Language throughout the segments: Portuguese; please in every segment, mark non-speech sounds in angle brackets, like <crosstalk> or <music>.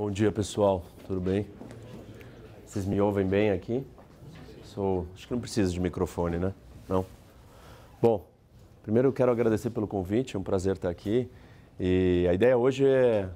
Bom dia, pessoal. Tudo bem? Vocês me ouvem bem aqui? Sou... Acho que não precisa de microfone, né? Não? Bom, primeiro eu quero agradecer pelo convite, é um prazer estar aqui. E a ideia hoje é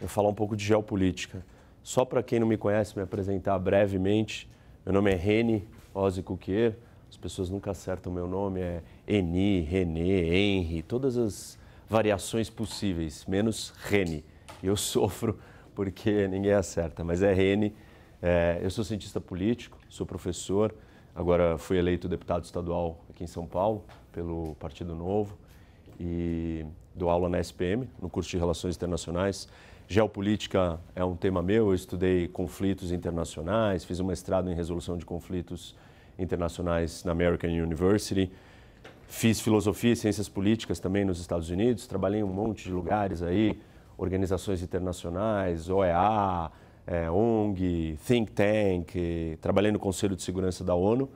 eu é falar um pouco de geopolítica. Só para quem não me conhece, me apresentar brevemente. Meu nome é Rene Ozzy Cuquier. As pessoas nunca acertam meu nome, é Eni, René, Henry, todas as variações possíveis, menos Rene. Eu <laughs> sofro porque ninguém acerta, mas é RN, é, eu sou cientista político, sou professor, agora fui eleito deputado estadual aqui em São Paulo, pelo Partido Novo, e dou aula na SPM, no curso de Relações Internacionais. Geopolítica é um tema meu, eu estudei conflitos internacionais, fiz um mestrado em resolução de conflitos internacionais na American University, fiz filosofia e ciências políticas também nos Estados Unidos, trabalhei em um monte de lugares aí, organizações internacionais, OEA, é, ONG, think tank, trabalhei no Conselho de Segurança da ONU.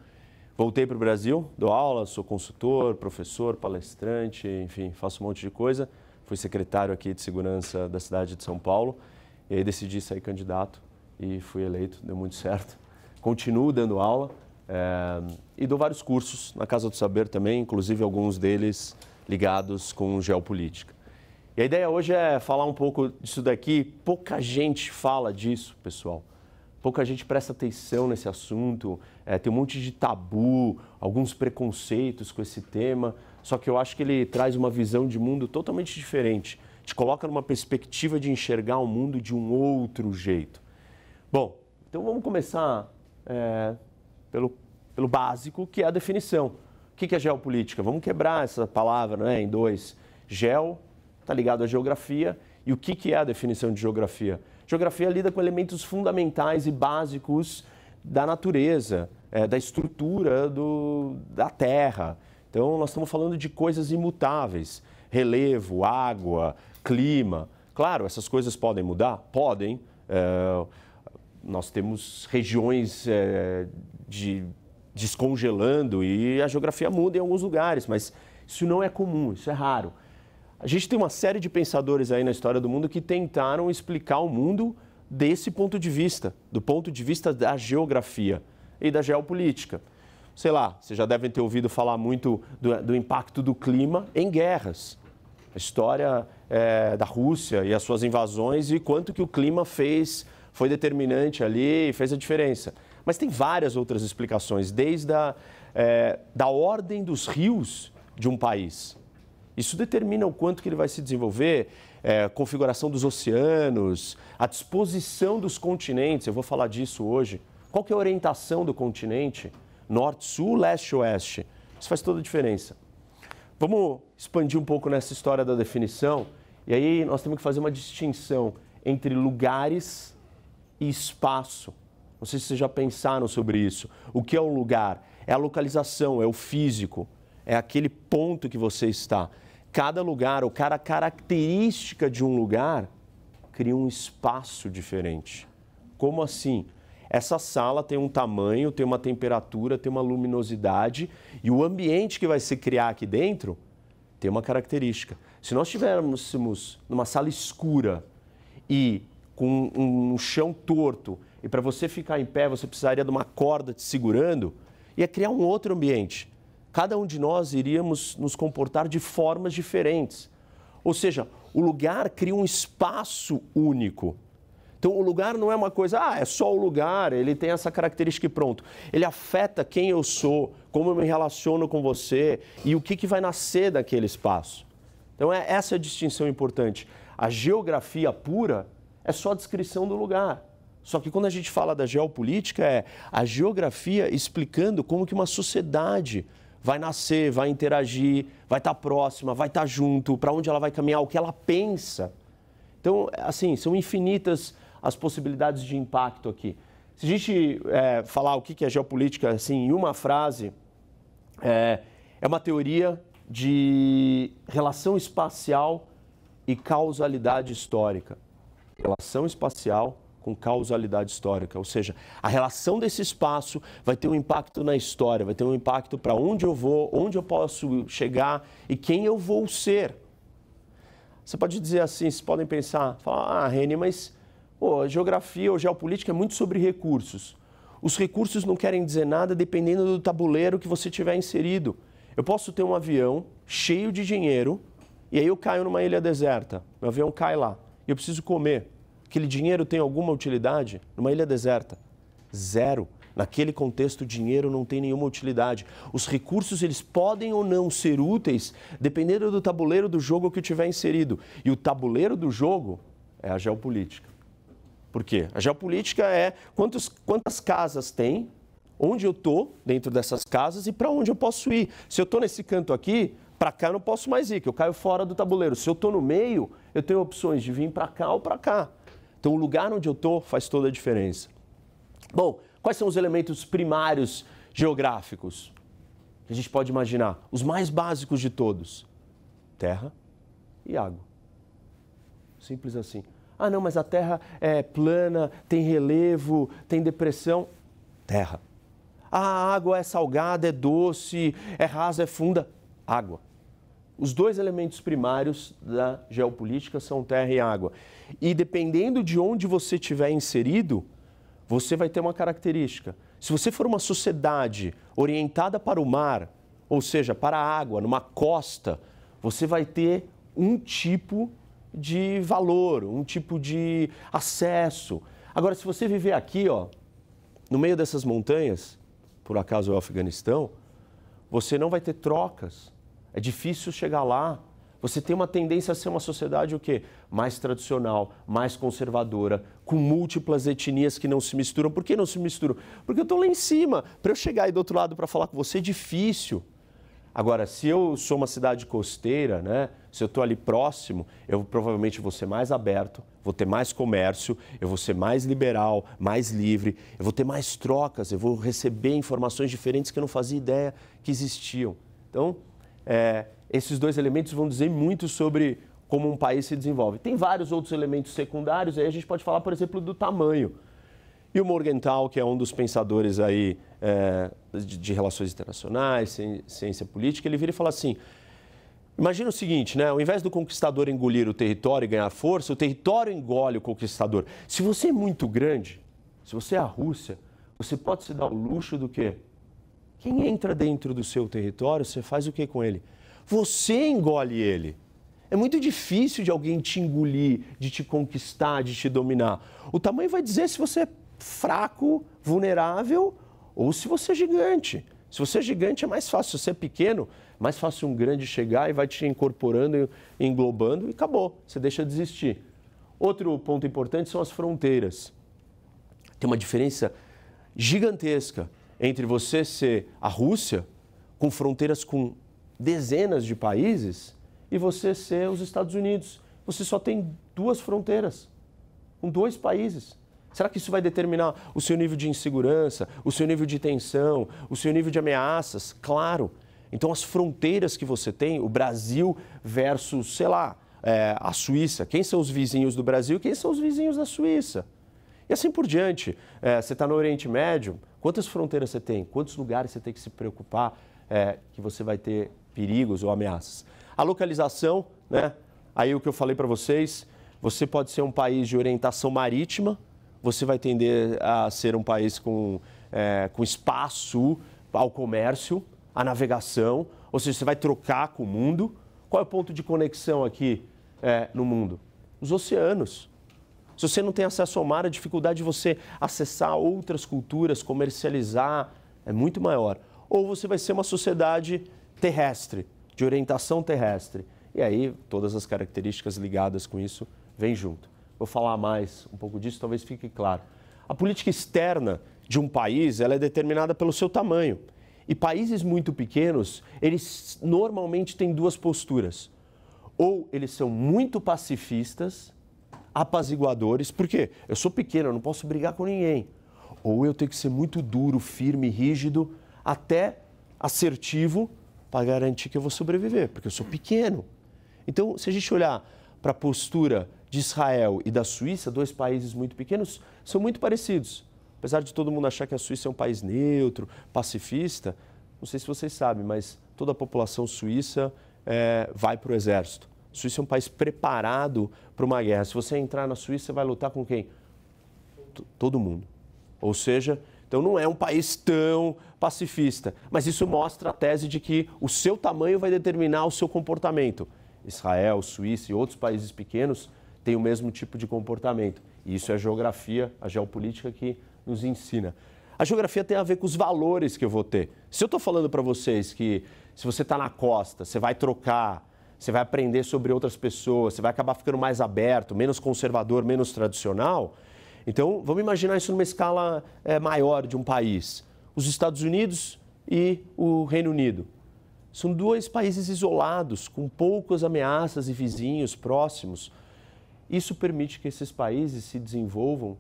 Voltei para o Brasil, dou aula, sou consultor, professor, palestrante, enfim, faço um monte de coisa. Fui secretário aqui de segurança da cidade de São Paulo e aí decidi sair candidato e fui eleito, deu muito certo. Continuo dando aula é, e dou vários cursos na Casa do Saber também, inclusive alguns deles ligados com geopolítica a ideia hoje é falar um pouco disso daqui. Pouca gente fala disso, pessoal. Pouca gente presta atenção nesse assunto. É, tem um monte de tabu, alguns preconceitos com esse tema. Só que eu acho que ele traz uma visão de mundo totalmente diferente. Te coloca numa perspectiva de enxergar o mundo de um outro jeito. Bom, então vamos começar é, pelo, pelo básico, que é a definição. O que é geopolítica? Vamos quebrar essa palavra né, em dois. Geo está ligado à geografia. E o que, que é a definição de geografia? Geografia lida com elementos fundamentais e básicos da natureza, é, da estrutura do, da terra. Então, nós estamos falando de coisas imutáveis: relevo, água, clima. Claro, essas coisas podem mudar? Podem. É, nós temos regiões é, de descongelando e a geografia muda em alguns lugares, mas isso não é comum, isso é raro. A gente tem uma série de pensadores aí na história do mundo que tentaram explicar o mundo desse ponto de vista, do ponto de vista da geografia e da geopolítica. Sei lá, vocês já devem ter ouvido falar muito do, do impacto do clima em guerras. A história é, da Rússia e as suas invasões e quanto que o clima fez, foi determinante ali e fez a diferença. Mas tem várias outras explicações, desde a é, da ordem dos rios de um país. Isso determina o quanto que ele vai se desenvolver, é, configuração dos oceanos, a disposição dos continentes, eu vou falar disso hoje. Qual que é a orientação do continente? Norte, sul, leste, oeste. Isso faz toda a diferença. Vamos expandir um pouco nessa história da definição. E aí nós temos que fazer uma distinção entre lugares e espaço. Não sei se vocês já pensaram sobre isso. O que é um lugar? É a localização, é o físico, é aquele ponto que você está cada lugar ou cada característica de um lugar cria um espaço diferente. Como assim? Essa sala tem um tamanho, tem uma temperatura, tem uma luminosidade e o ambiente que vai se criar aqui dentro tem uma característica. Se nós estivéssemos numa sala escura e com um chão torto e para você ficar em pé você precisaria de uma corda te segurando, ia criar um outro ambiente cada um de nós iríamos nos comportar de formas diferentes. Ou seja, o lugar cria um espaço único. Então, o lugar não é uma coisa, ah, é só o lugar, ele tem essa característica e pronto. Ele afeta quem eu sou, como eu me relaciono com você e o que, que vai nascer daquele espaço. Então, é essa é a distinção importante. A geografia pura é só a descrição do lugar. Só que quando a gente fala da geopolítica, é a geografia explicando como que uma sociedade vai nascer, vai interagir, vai estar tá próxima, vai estar tá junto, para onde ela vai caminhar, o que ela pensa. Então, assim, são infinitas as possibilidades de impacto aqui. Se a gente é, falar o que é geopolítica assim, em uma frase, é, é uma teoria de relação espacial e causalidade histórica. Relação espacial com causalidade histórica, ou seja, a relação desse espaço vai ter um impacto na história, vai ter um impacto para onde eu vou, onde eu posso chegar e quem eu vou ser. Você pode dizer assim, vocês podem pensar, falar, ah, Reni, mas pô, geografia ou geopolítica é muito sobre recursos. Os recursos não querem dizer nada dependendo do tabuleiro que você tiver inserido. Eu posso ter um avião cheio de dinheiro e aí eu caio numa ilha deserta. Meu avião cai lá e eu preciso comer. Aquele dinheiro tem alguma utilidade? Numa ilha deserta? Zero. Naquele contexto, o dinheiro não tem nenhuma utilidade. Os recursos, eles podem ou não ser úteis, dependendo do tabuleiro do jogo que tiver inserido. E o tabuleiro do jogo é a geopolítica. Por quê? A geopolítica é quantos, quantas casas tem, onde eu estou dentro dessas casas e para onde eu posso ir. Se eu estou nesse canto aqui, para cá eu não posso mais ir, que eu caio fora do tabuleiro. Se eu estou no meio, eu tenho opções de vir para cá ou para cá. Então, o lugar onde eu estou faz toda a diferença. Bom, quais são os elementos primários geográficos que a gente pode imaginar? Os mais básicos de todos: terra e água. Simples assim. Ah, não, mas a terra é plana, tem relevo, tem depressão. Terra. Ah, a água é salgada, é doce, é rasa, é funda. Água. Os dois elementos primários da geopolítica são terra e água. E dependendo de onde você estiver inserido, você vai ter uma característica. Se você for uma sociedade orientada para o mar, ou seja, para a água, numa costa, você vai ter um tipo de valor, um tipo de acesso. Agora, se você viver aqui, ó, no meio dessas montanhas, por acaso é o Afeganistão, você não vai ter trocas é difícil chegar lá. Você tem uma tendência a ser uma sociedade o quê? Mais tradicional, mais conservadora, com múltiplas etnias que não se misturam. Por que não se misturam? Porque eu estou lá em cima. Para eu chegar aí do outro lado para falar com você é difícil. Agora, se eu sou uma cidade costeira, né? Se eu estou ali próximo, eu provavelmente vou ser mais aberto, vou ter mais comércio, eu vou ser mais liberal, mais livre, eu vou ter mais trocas, eu vou receber informações diferentes que eu não fazia ideia que existiam. Então, é, esses dois elementos vão dizer muito sobre como um país se desenvolve. Tem vários outros elementos secundários, aí a gente pode falar, por exemplo, do tamanho. E o Morgenthau, que é um dos pensadores aí é, de, de, relações internacionais, ciência política, ele vira e fala assim: imagina o seguinte, né? Ao invés do conquistador engolir o território e ganhar força, o território engole o conquistador. Se você é muito grande, se você é a Rússia, você pode se dar o luxo do quê? Quem entra dentro do seu território, você faz o que com ele? Você engole ele. É muito difícil de alguém te engolir, de te conquistar, de te dominar. O tamanho vai dizer se você é fraco, vulnerável ou se você é gigante. Se você é gigante, é mais fácil. Se você é pequeno, é mais fácil um grande chegar e vai te incorporando, englobando e acabou. Você deixa de existir. Outro ponto importante são as fronteiras. Tem uma diferença gigantesca entre você ser a Rússia, com fronteiras com dezenas de países, e você ser os Estados Unidos. Você só tem duas fronteiras, com dois países. Será que isso vai determinar o seu nível de insegurança, o seu nível de tensão, o seu nível de ameaças? Claro. Então, as fronteiras que você tem, o Brasil versus, sei lá, é, a Suíça, quem são os vizinhos do Brasil, quem são os vizinhos da Suíça. E assim por diante. É, você está no Oriente Médio, Quantas fronteiras você tem? Quantos lugares você tem que se preocupar é, que você vai ter perigos ou ameaças? A localização, né? Aí o que eu falei para vocês, você pode ser um país de orientação marítima, você vai tender a ser um país com, é, com espaço ao comércio, à navegação, ou seja, você vai trocar com o mundo. Qual é o ponto de conexão aqui é, no mundo? Os oceanos. Se você não tem acesso ao mar, a dificuldade de você acessar outras culturas, comercializar, é muito maior. Ou você vai ser uma sociedade terrestre, de orientação terrestre. E aí, todas as características ligadas com isso vêm junto. Vou falar mais um pouco disso, talvez fique claro. A política externa de um país ela é determinada pelo seu tamanho. E países muito pequenos, eles normalmente têm duas posturas. Ou eles são muito pacifistas apaziguadores, porque eu sou pequeno, eu não posso brigar com ninguém. Ou eu tenho que ser muito duro, firme, rígido, até assertivo, para garantir que eu vou sobreviver, porque eu sou pequeno. Então, se a gente olhar para a postura de Israel e da Suíça, dois países muito pequenos, são muito parecidos. Apesar de todo mundo achar que a Suíça é um país neutro, pacifista, não sei se vocês sabem, mas toda a população suíça é, vai para o exército. Suíça é um país preparado para uma guerra. Se você entrar na Suíça, você vai lutar com quem? T Todo mundo. Ou seja, então não é um país tão pacifista. Mas isso mostra a tese de que o seu tamanho vai determinar o seu comportamento. Israel, Suíça e outros países pequenos têm o mesmo tipo de comportamento. E isso é a geografia, a geopolítica que nos ensina. A geografia tem a ver com os valores que eu vou ter. Se eu estou falando para vocês que se você está na costa, você vai trocar você vai aprender sobre outras pessoas, você vai acabar ficando mais aberto, menos conservador, menos tradicional. Então, vamos imaginar isso numa escala é, maior de um país. Os Estados Unidos e o Reino Unido. São dois países isolados, com poucas ameaças e vizinhos próximos. Isso permite que esses países se desenvolvam,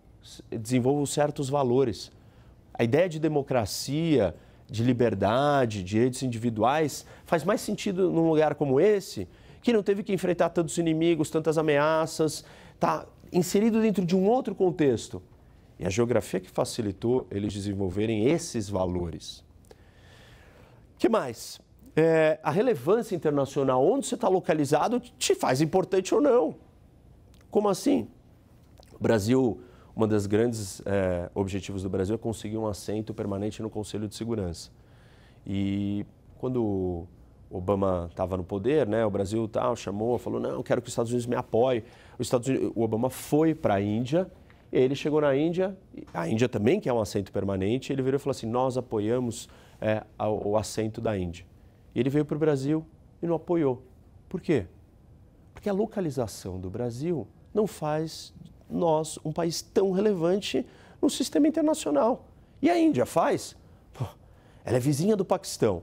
desenvolvam certos valores. A ideia de democracia, de liberdade, direitos individuais, faz mais sentido num lugar como esse, que não teve que enfrentar tantos inimigos, tantas ameaças, está inserido dentro de um outro contexto. E a geografia que facilitou eles desenvolverem esses valores. que mais? É, a relevância internacional, onde você está localizado, te faz importante ou não. Como assim? O Brasil uma das grandes é, objetivos do Brasil é conseguir um assento permanente no Conselho de Segurança. E quando Obama estava no poder, né, o Brasil tal, chamou, falou, não, quero que os Estados Unidos me apoiem. Os Estados Unidos, o Obama foi para a Índia, ele chegou na Índia, a Índia também quer é um assento permanente, ele virou e falou assim, nós apoiamos é, o assento da Índia. E ele veio para o Brasil e não apoiou. Por quê? Porque a localização do Brasil não faz nós, um país tão relevante no sistema internacional. E a Índia faz? ela é vizinha do Paquistão,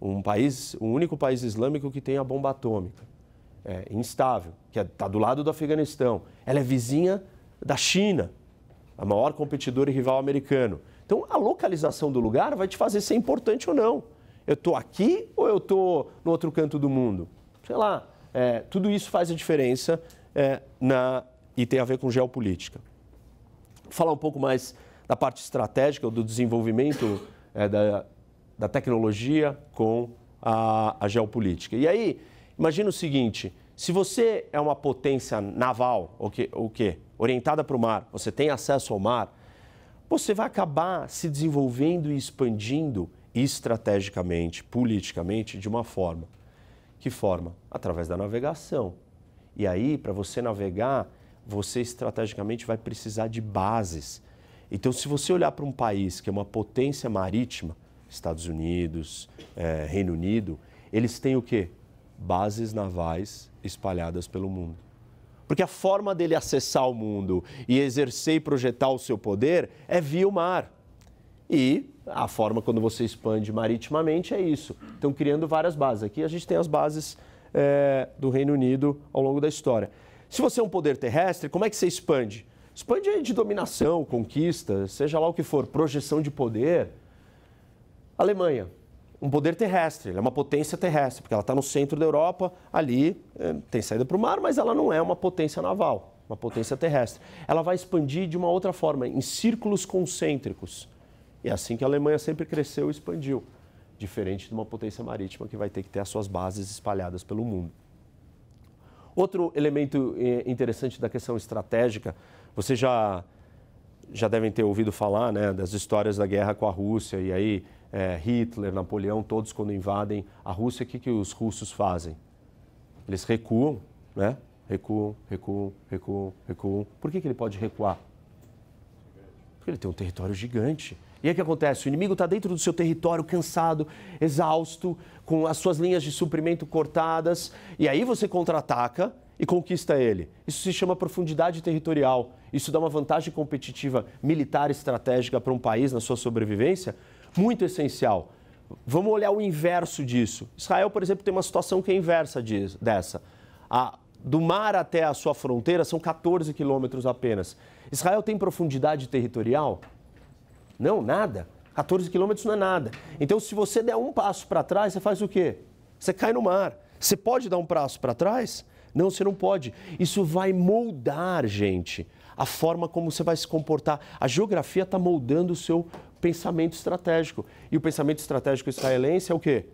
um país, o um único país islâmico que tem a bomba atômica, é, instável, que está é, tá do lado do Afeganistão. Ela é vizinha da China, a maior competidora e rival americano. Então, a localização do lugar vai te fazer ser importante ou não. Eu estou aqui ou eu estou no outro canto do mundo? Sei lá. É, tudo isso faz a diferença é, na e tem a ver com geopolítica. Vou falar um pouco mais da parte estratégica, do desenvolvimento é, da, da tecnologia com a, a geopolítica. E aí, imagina o seguinte: se você é uma potência naval, o que, o que orientada para o mar, você tem acesso ao mar, você vai acabar se desenvolvendo e expandindo estrategicamente, politicamente, de uma forma. Que forma? Através da navegação. E aí, para você navegar, você estrategicamente vai precisar de bases. Então, se você olhar para um país que é uma potência marítima, Estados Unidos, é, Reino Unido, eles têm o quê? Bases navais espalhadas pelo mundo. Porque a forma dele acessar o mundo e exercer e projetar o seu poder é via o mar. E a forma quando você expande maritimamente é isso. Estão criando várias bases. Aqui a gente tem as bases é, do Reino Unido ao longo da história. Se você é um poder terrestre, como é que você expande? Expande de dominação, conquista, seja lá o que for, projeção de poder. Alemanha, um poder terrestre, ela é uma potência terrestre, porque ela está no centro da Europa, ali eh, tem saída para o mar, mas ela não é uma potência naval, uma potência terrestre. Ela vai expandir de uma outra forma, em círculos concêntricos. E é assim que a Alemanha sempre cresceu e expandiu, diferente de uma potência marítima que vai ter que ter as suas bases espalhadas pelo mundo. Outro elemento eh, interessante da questão estratégica, você já já devem ter ouvido falar né, das histórias da guerra com a Rússia, e aí é, Hitler, Napoleão, todos quando invadem a Rússia, o que, que os russos fazem? Eles recuam, né? Recuam, recuam, recuam, recuam. Por que, que ele pode recuar? Porque ele tem um território gigante. E aí o que acontece? O inimigo está dentro do seu território, cansado, exausto, com as suas linhas de suprimento cortadas. E aí você contra-ataca e conquista ele. Isso se chama profundidade territorial. Isso dá uma vantagem competitiva militar estratégica para um país na sua sobrevivência muito essencial. Vamos olhar o inverso disso. Israel, por exemplo, tem uma situação que é inversa dessa. A, do mar até a sua fronteira são 14 quilômetros apenas. Israel tem profundidade territorial? Não, nada. 14 quilômetros não é nada. Então, se você der um passo para trás, você faz o quê? Você cai no mar. Você pode dar um passo para trás? Não, você não pode. Isso vai moldar, gente, a forma como você vai se comportar. A geografia está moldando o seu pensamento estratégico. E o pensamento estratégico israelense é o quê?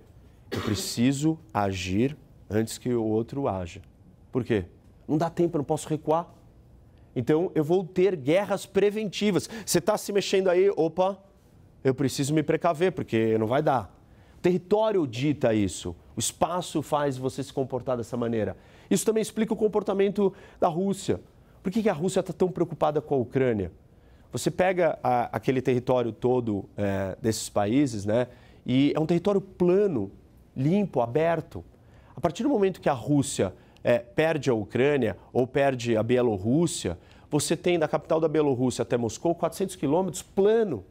Eu preciso agir antes que o outro haja. Por quê? Não dá tempo, eu não posso recuar. Então eu vou ter guerras preventivas. Você está se mexendo aí, opa, eu preciso me precaver, porque não vai dar. O território dita isso. O espaço faz você se comportar dessa maneira. Isso também explica o comportamento da Rússia. Por que, a Rússia está tão preocupada com a Ucrânia? Você pega a, aquele território todo é, desses países, né? E é um território plano, limpo, aberto. A partir do momento que a Rússia é, perde a Ucrânia ou perde a Bielorrússia, você tem da capital da Bielorrússia até Moscou 400 quilômetros plano.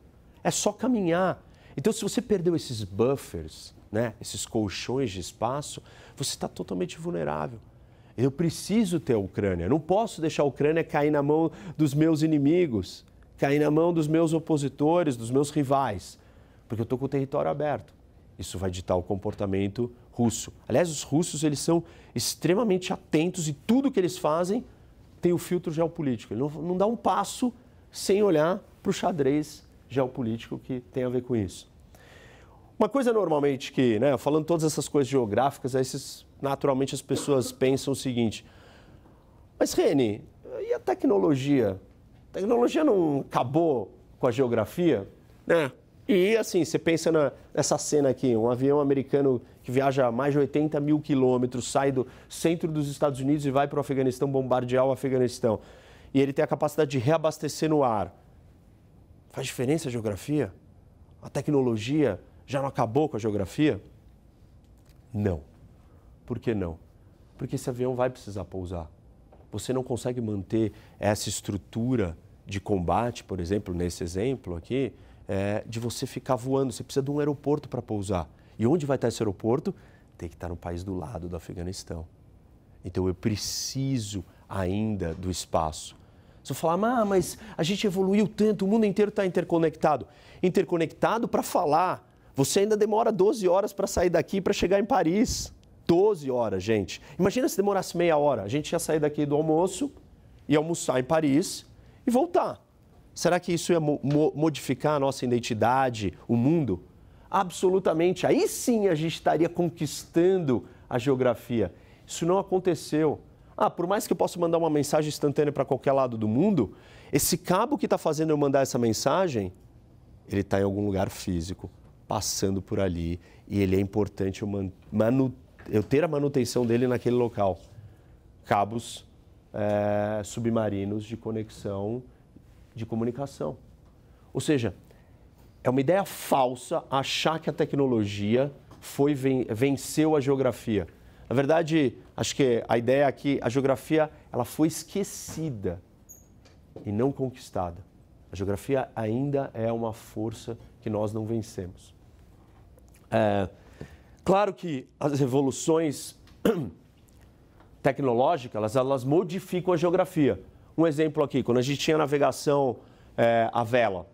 É só caminhar. Então, se você perdeu esses buffers, né, esses colchões de espaço, você está totalmente vulnerável. Eu preciso ter a Ucrânia. não posso deixar a Ucrânia cair na mão dos meus inimigos, cair na mão dos meus opositores, dos meus rivais, porque eu estou com o território aberto. Isso vai ditar o comportamento russo. Aliás, os russos eles são extremamente atentos e tudo que eles fazem tem o filtro geopolítico. Ele não, não dá um passo sem olhar para o xadrez geopolítico que tem a ver com isso. Uma coisa normalmente que, né, falando todas essas coisas geográficas, esses, naturalmente as pessoas pensam o seguinte: mas Rene, e a tecnologia? A tecnologia não acabou com a geografia? Né? E assim, você pensa nessa cena aqui, um avião americano que viaja mais de 80 mil quilômetros, sai do centro dos Estados Unidos e vai para o Afeganistão bombardear o Afeganistão. E ele tem a capacidade de reabastecer no ar. Faz diferença a geografia? A tecnologia já não acabou com a geografia? Não. Por que não? Porque esse avião vai precisar pousar. Você não consegue manter essa estrutura de combate, por exemplo, nesse exemplo aqui, é, de você ficar voando. Você precisa de um aeroporto para pousar. E onde vai estar esse aeroporto? Tem que estar no país do lado do Afeganistão. Então eu preciso ainda do espaço. Você falar, ah, mas a gente evoluiu tanto, o mundo inteiro está interconectado. Interconectado para falar. Você ainda demora 12 horas para sair daqui para chegar em Paris. 12 horas, gente. Imagina se demorasse meia hora. A gente ia sair daqui do almoço, ia almoçar em Paris e voltar. Será que isso ia mo modificar a nossa identidade, o mundo? Absolutamente. Aí sim a gente estaria conquistando a geografia. Isso não aconteceu. Ah, por mais que eu possa mandar uma mensagem instantânea para qualquer lado do mundo, esse cabo que está fazendo eu mandar essa mensagem, ele está em algum lugar físico, passando por ali, e ele é importante eu, manu eu ter a manutenção dele naquele local. Cabos é, submarinos de conexão de comunicação. Ou seja, é uma ideia falsa achar que a tecnologia foi venceu a geografia. Na verdade, acho que a ideia é que a geografia ela foi esquecida e não conquistada. A geografia ainda é uma força que nós não vencemos. É, claro que as revoluções <clears throat> tecnológicas elas, elas modificam a geografia um exemplo aqui, quando a gente tinha navegação é, eh, à vela,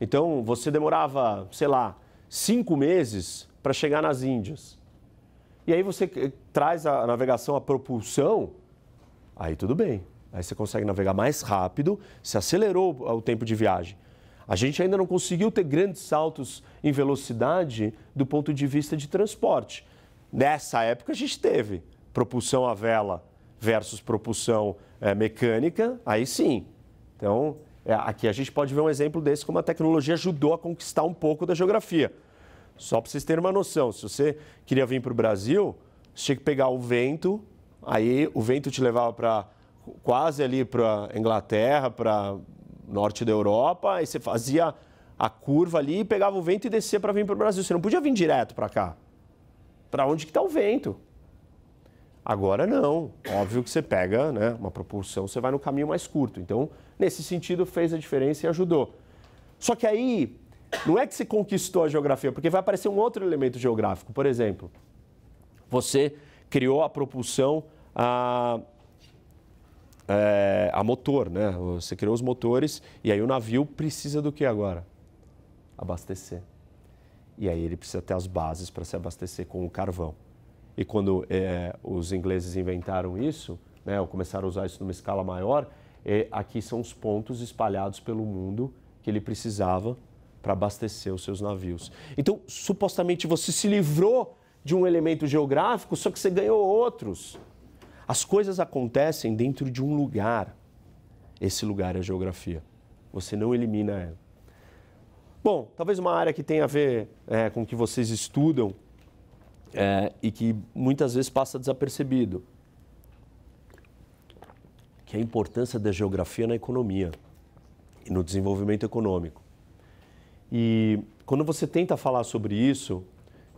então você demorava, sei lá, cinco meses para chegar nas Índias. E aí você eh, traz a navegação à propulsão, aí tudo bem. Aí você consegue navegar mais rápido, se acelerou o tempo de viagem. A gente ainda não conseguiu ter grandes saltos em velocidade do ponto de vista de transporte. Nessa época a gente teve propulsão à vela versus propulsão é, mecânica, aí sim. Então, é, aqui a gente pode ver um exemplo desse, como a tecnologia ajudou a conquistar um pouco da geografia. Só para vocês terem uma noção, se você queria vir para o Brasil, você tinha que pegar o vento, aí o vento te levava para quase ali para Inglaterra, para norte da Europa, aí você fazia a curva ali, pegava o vento e descia para vir para o Brasil. Você não podia vir direto para cá. Para onde que está o vento? Agora não. Óbvio que você pega né, uma proporção, você vai no caminho mais curto. Então, nesse sentido, fez a diferença e ajudou. Só que aí, não é que se conquistou a geografia, porque vai aparecer um outro elemento geográfico. Por exemplo, você criou a propulsão a, é, a motor, né? Você criou os motores e aí o navio precisa do que agora? Abastecer. E aí ele precisa ter as bases para se abastecer com o carvão. E quando é, os ingleses inventaram isso, né, ou começaram a usar isso numa escala maior, é, aqui são os pontos espalhados pelo mundo que ele precisava para abastecer os seus navios. Então, supostamente você se livrou de um elemento geográfico, só que você ganhou outros. As coisas acontecem dentro de um lugar. Esse lugar é a geografia. Você não elimina ela. Bom, talvez uma área que tenha a ver é, com o que vocês estudam é, e que muitas vezes passa desapercebido, que é a importância da geografia na economia e no desenvolvimento econômico. E quando você tenta falar sobre isso,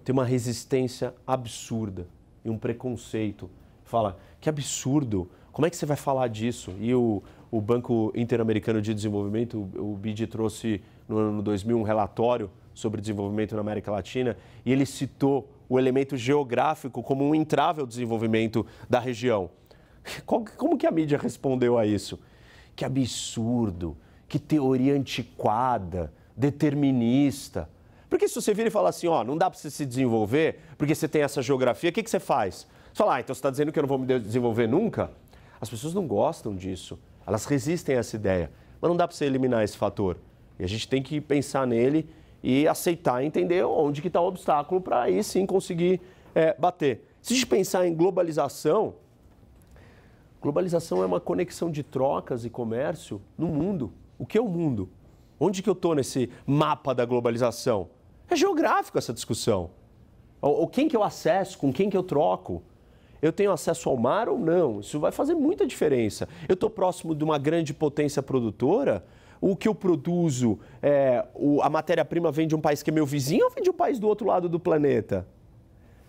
tem uma resistência absurda e um preconceito. Fala, que absurdo, como é que você vai falar disso? E o, o Banco Interamericano de Desenvolvimento, o BID, trouxe no ano 2000 um relatório sobre desenvolvimento na América Latina e ele citou o elemento geográfico como um entrave ao desenvolvimento da região. Como que a mídia respondeu a isso? Que absurdo, que teoria antiquada, determinista. Porque se você vira e fala assim, ó, não dá para você se desenvolver porque você tem essa geografia, o que, que você faz? Você fala, ah, então você está dizendo que eu não vou me desenvolver nunca? As pessoas não gostam disso, elas resistem a essa ideia. Mas não dá para você eliminar esse fator. E a gente tem que pensar nele e aceitar entender onde que está o obstáculo para aí sim conseguir é, bater. Se a gente pensar em globalização, globalização é uma conexão de trocas e comércio no mundo. O que é o mundo? Onde que eu estou nesse mapa da globalização? É geográfico essa discussão. Ou quem que eu acesso, com quem que eu troco? Eu tenho acesso ao mar ou não? Isso vai fazer muita diferença. Eu estou próximo de uma grande potência produtora? o que eu produzo, é, o, a matéria-prima vem de um país que é meu vizinho ou vem de um país do outro lado do planeta?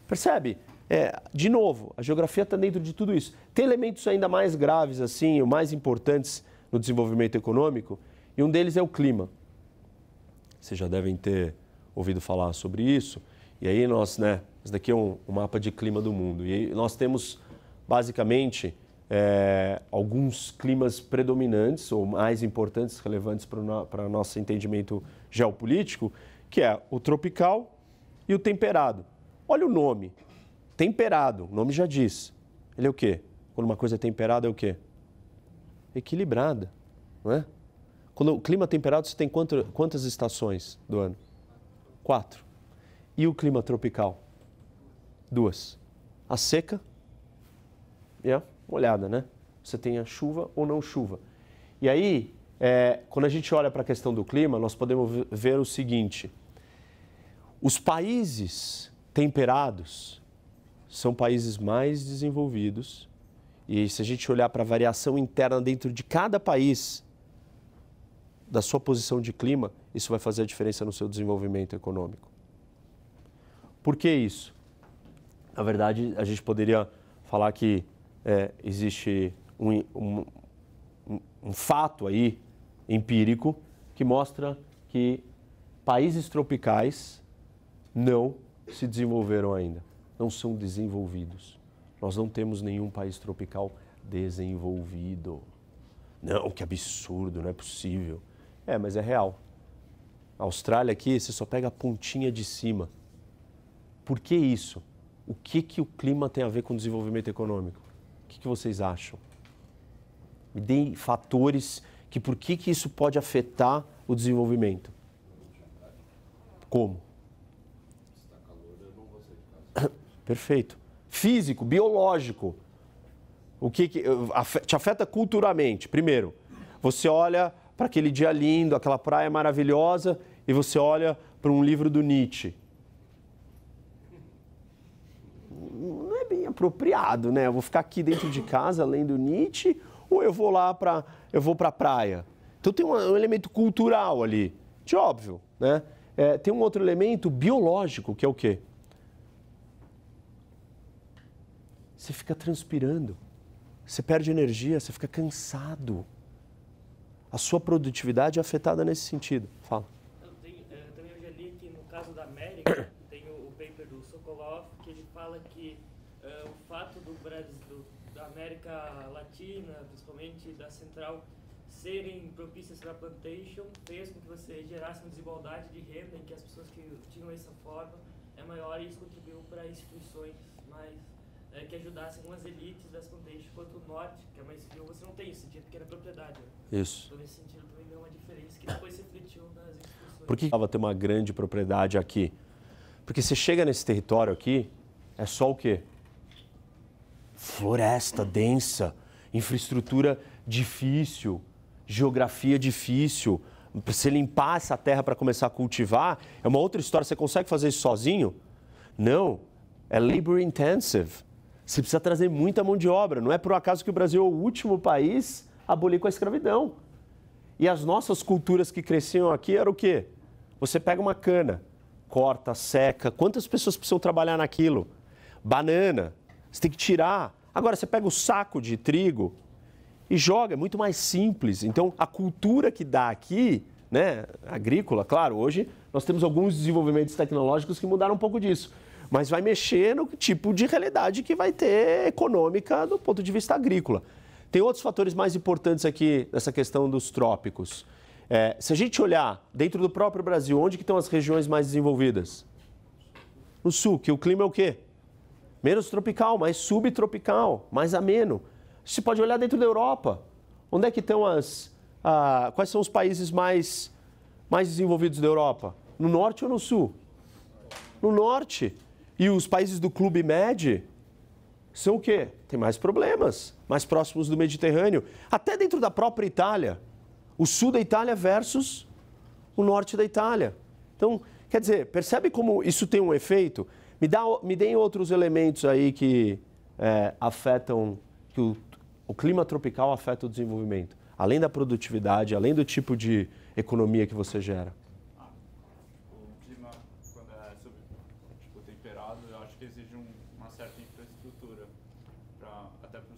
Percebe? É, de novo, a geografia está dentro de tudo isso. Tem elementos ainda mais graves, assim, ou mais importantes no desenvolvimento econômico, e um deles é o clima. Vocês já devem ter ouvido falar sobre isso. E aí nós, né, isso daqui é um, um mapa de clima do mundo. E nós temos, basicamente, é, alguns climas predominantes ou mais importantes, relevantes para o nosso entendimento geopolítico, que é o tropical e o temperado. Olha o nome, temperado, o nome já diz. Ele é o quê? Quando uma coisa é temperada, é o quê? Equilibrada, não é? Quando o clima temperado, você tem quanto, quantas estações do ano? Quatro. E o clima tropical? Duas. A seca? Yeah molhada, né? Você tenha chuva ou não chuva. E aí, é, quando a gente olha para a questão do clima, nós podemos ver o seguinte: os países temperados são países mais desenvolvidos. E se a gente olhar para a variação interna dentro de cada país, da sua posição de clima, isso vai fazer a diferença no seu desenvolvimento econômico. Por que isso? Na verdade, a gente poderia falar que é, existe um, um, um fato aí empírico que mostra que países tropicais não se desenvolveram ainda, não são desenvolvidos. Nós não temos nenhum país tropical desenvolvido. Não, que absurdo, não é possível. É, mas é real. A Austrália aqui, você só pega a pontinha de cima. Por que isso? O que, que o clima tem a ver com desenvolvimento econômico? que, que vocês acham? Me deem fatores que por que, que isso pode afetar o desenvolvimento. Como? <coughs> Perfeito. Físico, biológico. O que, que te afeta culturalmente? Primeiro, você olha para aquele dia lindo, aquela praia maravilhosa, e você olha para um livro do Nietzsche apropriado, né? Eu vou ficar aqui dentro de casa lendo Nietzsche ou eu vou lá para eu vou para a praia? Então tem um, um, elemento cultural ali, de óbvio, né? É, tem um outro elemento biológico que é o quê? Você fica transpirando, você perde energia, você fica cansado. A sua produtividade é afetada nesse sentido. Fala. do, da América Latina, principalmente da Central, serem propícias para plantation fez com que você gerasse uma desigualdade de renda em que as pessoas que tinham essa forma é maior e isso contribuiu para instituições mais é, que ajudassem umas elites das plantations quanto o norte, que é mais frio, você não tem isso, tinha pequena propriedade. Né? Isso. Então, nesse sentido, também deu uma diferença que depois se refletiu nas instituições. Por que estava ter uma grande propriedade aqui? Porque você chega nesse território aqui, é só o quê? floresta densa, infraestrutura difícil, geografia difícil. você limpar essa terra para começar a cultivar, é uma outra história. Você consegue fazer isso sozinho? Não. É labor intensive. Você precisa trazer muita mão de obra. Não é por acaso que o Brasil é o último país a abolir com a escravidão. E as nossas culturas que cresciam aqui eram o quê? Você pega uma cana, corta, seca. Quantas pessoas precisam trabalhar naquilo? Banana, você tem que tirar. Agora, você pega o saco de trigo e joga, é muito mais simples. Então, a cultura que dá aqui, né, agrícola, claro, hoje nós temos alguns desenvolvimentos tecnológicos que mudaram um pouco disso. Mas vai mexer no tipo de realidade que vai ter econômica do ponto de vista agrícola. Tem outros fatores mais importantes aqui nessa questão dos trópicos. É, se a gente olhar dentro do próprio Brasil, onde que estão as regiões mais desenvolvidas? No sul, que o clima é o quê? Menos tropical, mais subtropical, mais ameno. Você pode olhar dentro da Europa. Onde é que estão as. quais são os países mais, mais desenvolvidos da Europa? No norte ou no sul? No norte. E os países do Clube Med são o quê? Tem mais problemas, mais próximos do Mediterrâneo. Até dentro da própria Itália. O sul da Itália versus o norte da Itália. Então, quer dizer, percebe como isso tem um efeito? Me, dá, me deem outros elementos aí que é, afetam, que o, o clima tropical afeta o desenvolvimento, além da produtividade, além do tipo de economia que você gera.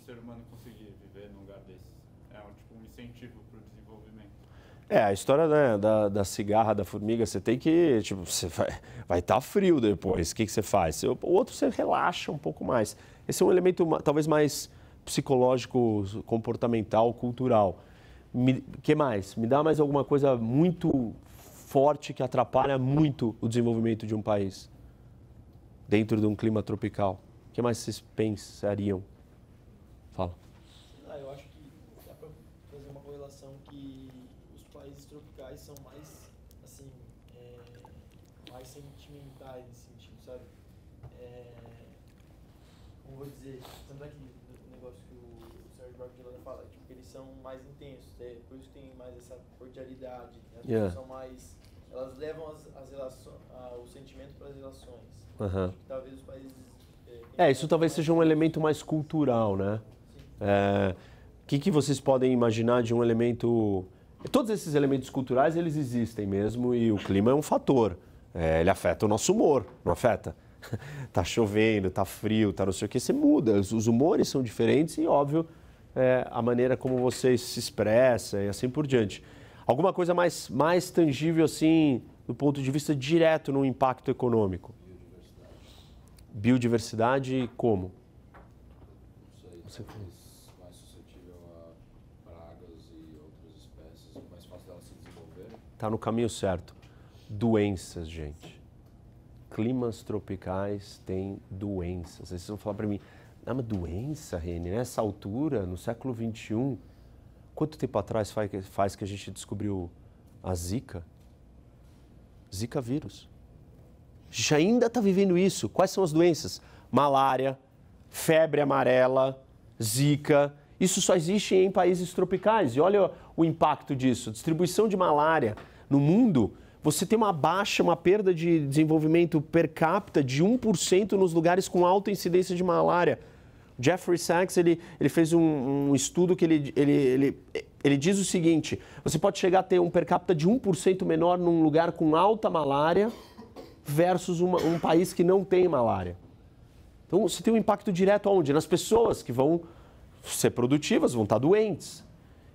ser humano conseguir viver num lugar desse. É um tipo, incentivo é, a história né, da, da cigarra, da formiga, você tem que. Tipo, você vai estar vai tá frio depois. O que, que você faz? O outro você relaxa um pouco mais. Esse é um elemento talvez mais psicológico, comportamental, cultural. O que mais? Me dá mais alguma coisa muito forte que atrapalha muito o desenvolvimento de um país dentro de um clima tropical. O que mais vocês pensariam? Fala. vou dizer, tanto é que o negócio que o Sérgio Brock fala, tipo, que eles são mais intensos, é, por isso tem mais essa cordialidade, né? as yeah. são mais. Elas levam as, as relações, o sentimento para as relações. Tipo, talvez os países. É, é isso talvez seja um elemento mais cultural, né? O é, que, que vocês podem imaginar de um elemento. Todos esses elementos culturais eles existem mesmo e o clima é um fator. É, ele afeta o nosso humor, não afeta? <laughs> tá chovendo, tá frio, tá não sei o que, você muda, os humores são diferentes e, óbvio, é, a maneira como você se expressa e assim por diante. Alguma coisa mais, mais tangível, assim, do ponto de vista direto no impacto econômico? Biodiversidade, Biodiversidade como? Não sei. É você... Está é no caminho certo. Doenças, gente climas tropicais têm doenças. Vocês vão falar para mim, ah, mas doença, Rene, nessa né? altura, no século XXI, quanto tempo atrás faz que a gente descobriu a Zika? Zika vírus. A gente ainda está vivendo isso. Quais são as doenças? Malária, febre amarela, Zika. Isso só existe em países tropicais. E olha o impacto disso. Distribuição de malária no mundo você tem uma baixa, uma perda de desenvolvimento per capita de 1% nos lugares com alta incidência de malária. Jeffrey Sachs ele, ele fez um, um estudo que ele, ele, ele, ele diz o seguinte: você pode chegar a ter um per capita de 1% menor num lugar com alta malária versus uma, um país que não tem malária. Então você tem um impacto direto onde? Nas pessoas que vão ser produtivas, vão estar doentes.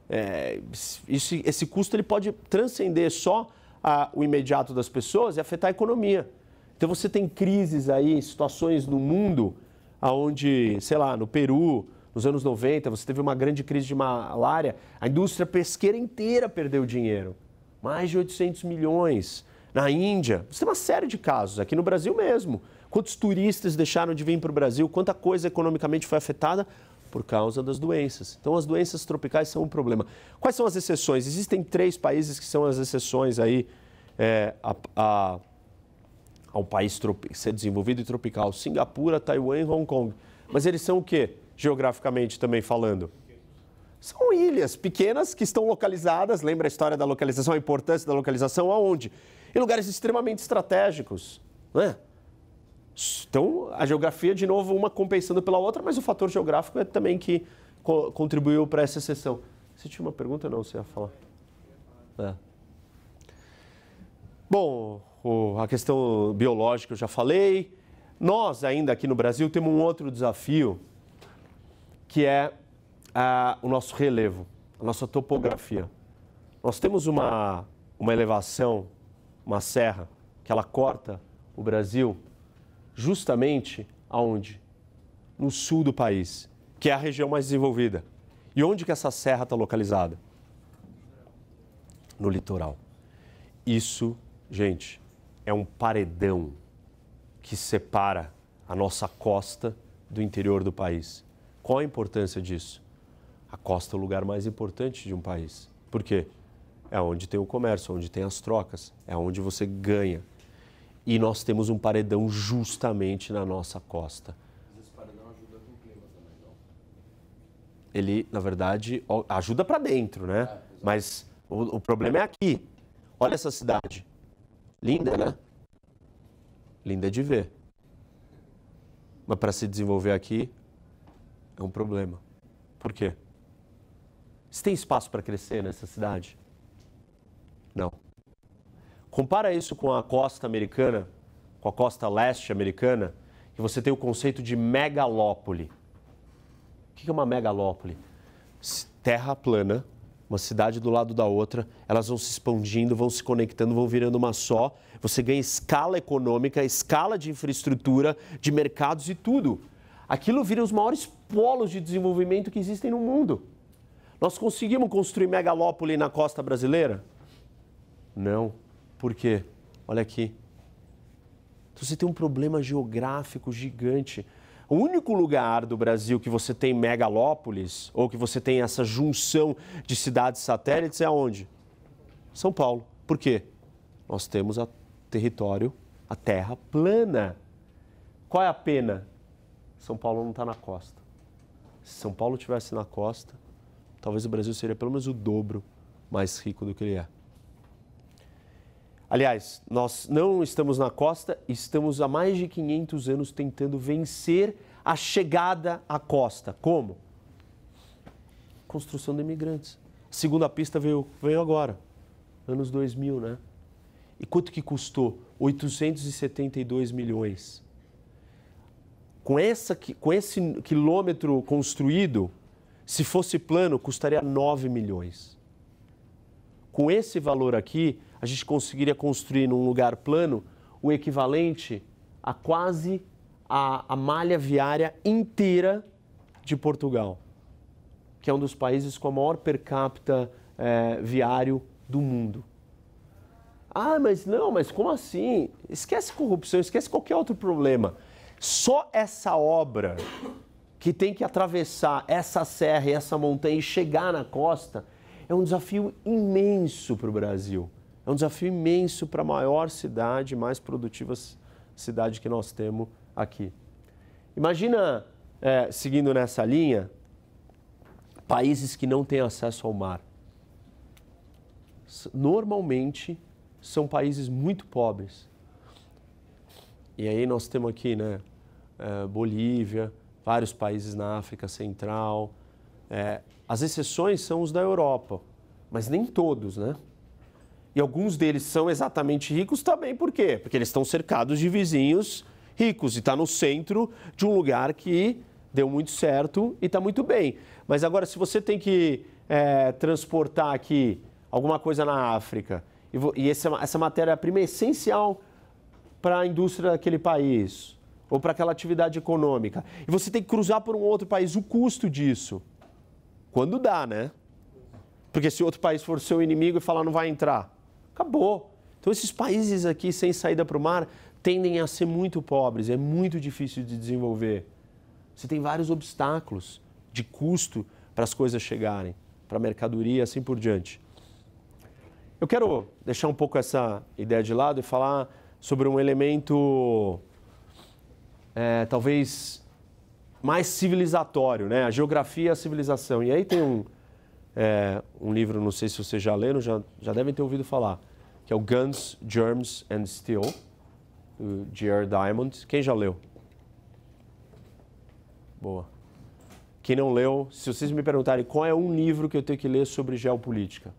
É, esse, esse custo ele pode transcender só a, o imediato das pessoas e afetar a economia. Então você tem crises aí, situações no mundo, aonde, sei lá, no Peru, nos anos 90, você teve uma grande crise de malária, a indústria pesqueira inteira perdeu dinheiro. Mais de 800 milhões. Na Índia, você tem uma série de casos, aqui no Brasil mesmo. Quantos turistas deixaram de vir para o Brasil, quanta coisa economicamente foi afetada por causa das doenças. Então, as doenças tropicais são um problema. Quais são as exceções? Existem três países que são as exceções aí é, a, a, ao país ser desenvolvido e tropical: Singapura, Taiwan e Hong Kong. Mas eles são o quê, geograficamente também falando? São ilhas pequenas que estão localizadas, lembra a história da localização, a importância da localização, aonde? Em lugares extremamente estratégicos, né? Então, a geografia, de novo, uma compensando pela outra, mas o fator geográfico é também que co contribuiu para essa exceção. Você tinha uma pergunta? Não, você ia falar. É. Bom, o, a questão biológica eu já falei. Nós, ainda aqui no Brasil, temos um outro desafio, que é a, o nosso relevo, a nossa topografia. Nós temos uma, uma elevação, uma serra, que ela corta o Brasil justamente aonde? No sul do país, que é a região mais desenvolvida. E onde que essa serra está localizada? No litoral. Isso, gente, é um paredão que separa a nossa costa do interior do país. Qual a importância disso? A costa é o lugar mais importante de um país. Por quê? É onde tem o comércio, onde tem as trocas, é onde você ganha, e nós temos um paredão justamente na nossa costa. Mas esse paredão ajuda com o clima também, não? Ele, na verdade, ajuda para dentro, né? É, Mas o, o problema é aqui. Olha essa cidade. Linda, né? Linda de ver. Mas para se desenvolver aqui é um problema. Por quê? Você tem espaço para crescer nessa cidade? Não. Compara isso com a costa americana, com a costa leste americana, que você tem o conceito de megalópole. O que é uma megalópole? Terra plana, uma cidade do lado da outra, elas vão se expandindo, vão se conectando, vão virando uma só. Você ganha escala econômica, escala de infraestrutura, de mercados e tudo. Aquilo vira os maiores polos de desenvolvimento que existem no mundo. Nós conseguimos construir megalópole na costa brasileira? Não. Por quê? Olha aqui. Então, você tem um problema geográfico gigante. O único lugar do Brasil que você tem megalópolis ou que você tem essa junção de cidades satélites é onde? São Paulo. Por quê? Nós temos a território, a terra plana. Qual é a pena? São Paulo não está na costa. Se São Paulo tivesse na costa, talvez o Brasil seria pelo menos o dobro mais rico do que ele é. Aliás, nós não estamos na costa, estamos há mais de 500 anos tentando vencer a chegada à costa. Como? Construção de imigrantes. A segunda pista veio, veio agora, anos 2000, né? E quanto que custou? 872 milhões. Com, essa, com esse quilômetro construído, se fosse plano, custaria 9 milhões. Com esse valor aqui, a gente conseguiria construir num lugar plano o equivalente a quase a, a malha viária inteira de Portugal, que é um dos países com a maior per capita é, viário do mundo. Ah, mas não, mas como assim? Esquece corrupção, esquece qualquer outro problema. Só essa obra que tem que atravessar essa serra e essa montanha e chegar na costa é um desafio imenso para o Brasil. É um desafio imenso para a maior cidade, mais produtiva cidade que nós temos aqui. Imagina, é, seguindo nessa linha, países que não têm acesso ao mar. Normalmente são países muito pobres. E aí nós temos aqui, né, é, Bolívia, vários países na África Central. É, as exceções são os da Europa, mas nem todos, né? e alguns deles são exatamente ricos também, por quê? Porque eles estão cercados de vizinhos ricos e está no centro de um lugar que deu muito certo e está muito bem. Mas agora, se você tem que é, transportar aqui alguma coisa na África, e, e é essa, essa matéria-prima é, é essencial para a indústria daquele país ou para aquela atividade econômica, e você tem que cruzar por um outro país, o custo disso, quando dá, né? Porque se outro país for seu inimigo e falar não vai entrar, Acabou. Então, esses países aqui sem saída para o mar tendem a ser muito pobres, é muito difícil de desenvolver. Você tem vários obstáculos de custo para as coisas chegarem, para a mercadoria, assim por diante. Eu quero deixar um pouco essa ideia de lado e falar sobre um elemento é, talvez mais civilizatório, né? A geografia e é a civilização. E aí tem um, é, um livro, não sei se vocês já leram, já, já devem ter ouvido falar, que é o Guns, Germs and Steel, do Jared Diamond. Quem já leu? Boa. Quem não leu, se vocês me perguntarem qual é um livro que eu tenho que ler sobre geopolítica,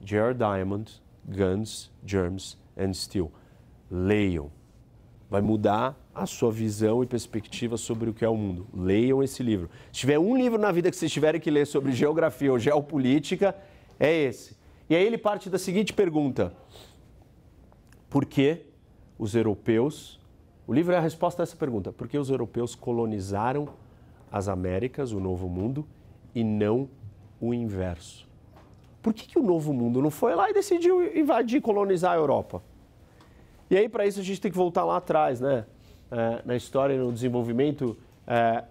J.R. Diamond, Guns, Germs and Steel. Leiam. Vai mudar a sua visão e perspectiva sobre o que é o mundo. Leiam esse livro. Se tiver um livro na vida que vocês tiverem que ler sobre geografia ou geopolítica, é esse. E aí ele parte da seguinte pergunta: Por que os europeus. O livro é a resposta a essa pergunta: Por que os europeus colonizaram as Américas, o Novo Mundo, e não o inverso? Por que, que o Novo Mundo não foi lá e decidiu invadir, colonizar a Europa? E aí, para isso, a gente tem que voltar lá atrás, né? Eh, na história e no desenvolvimento eh,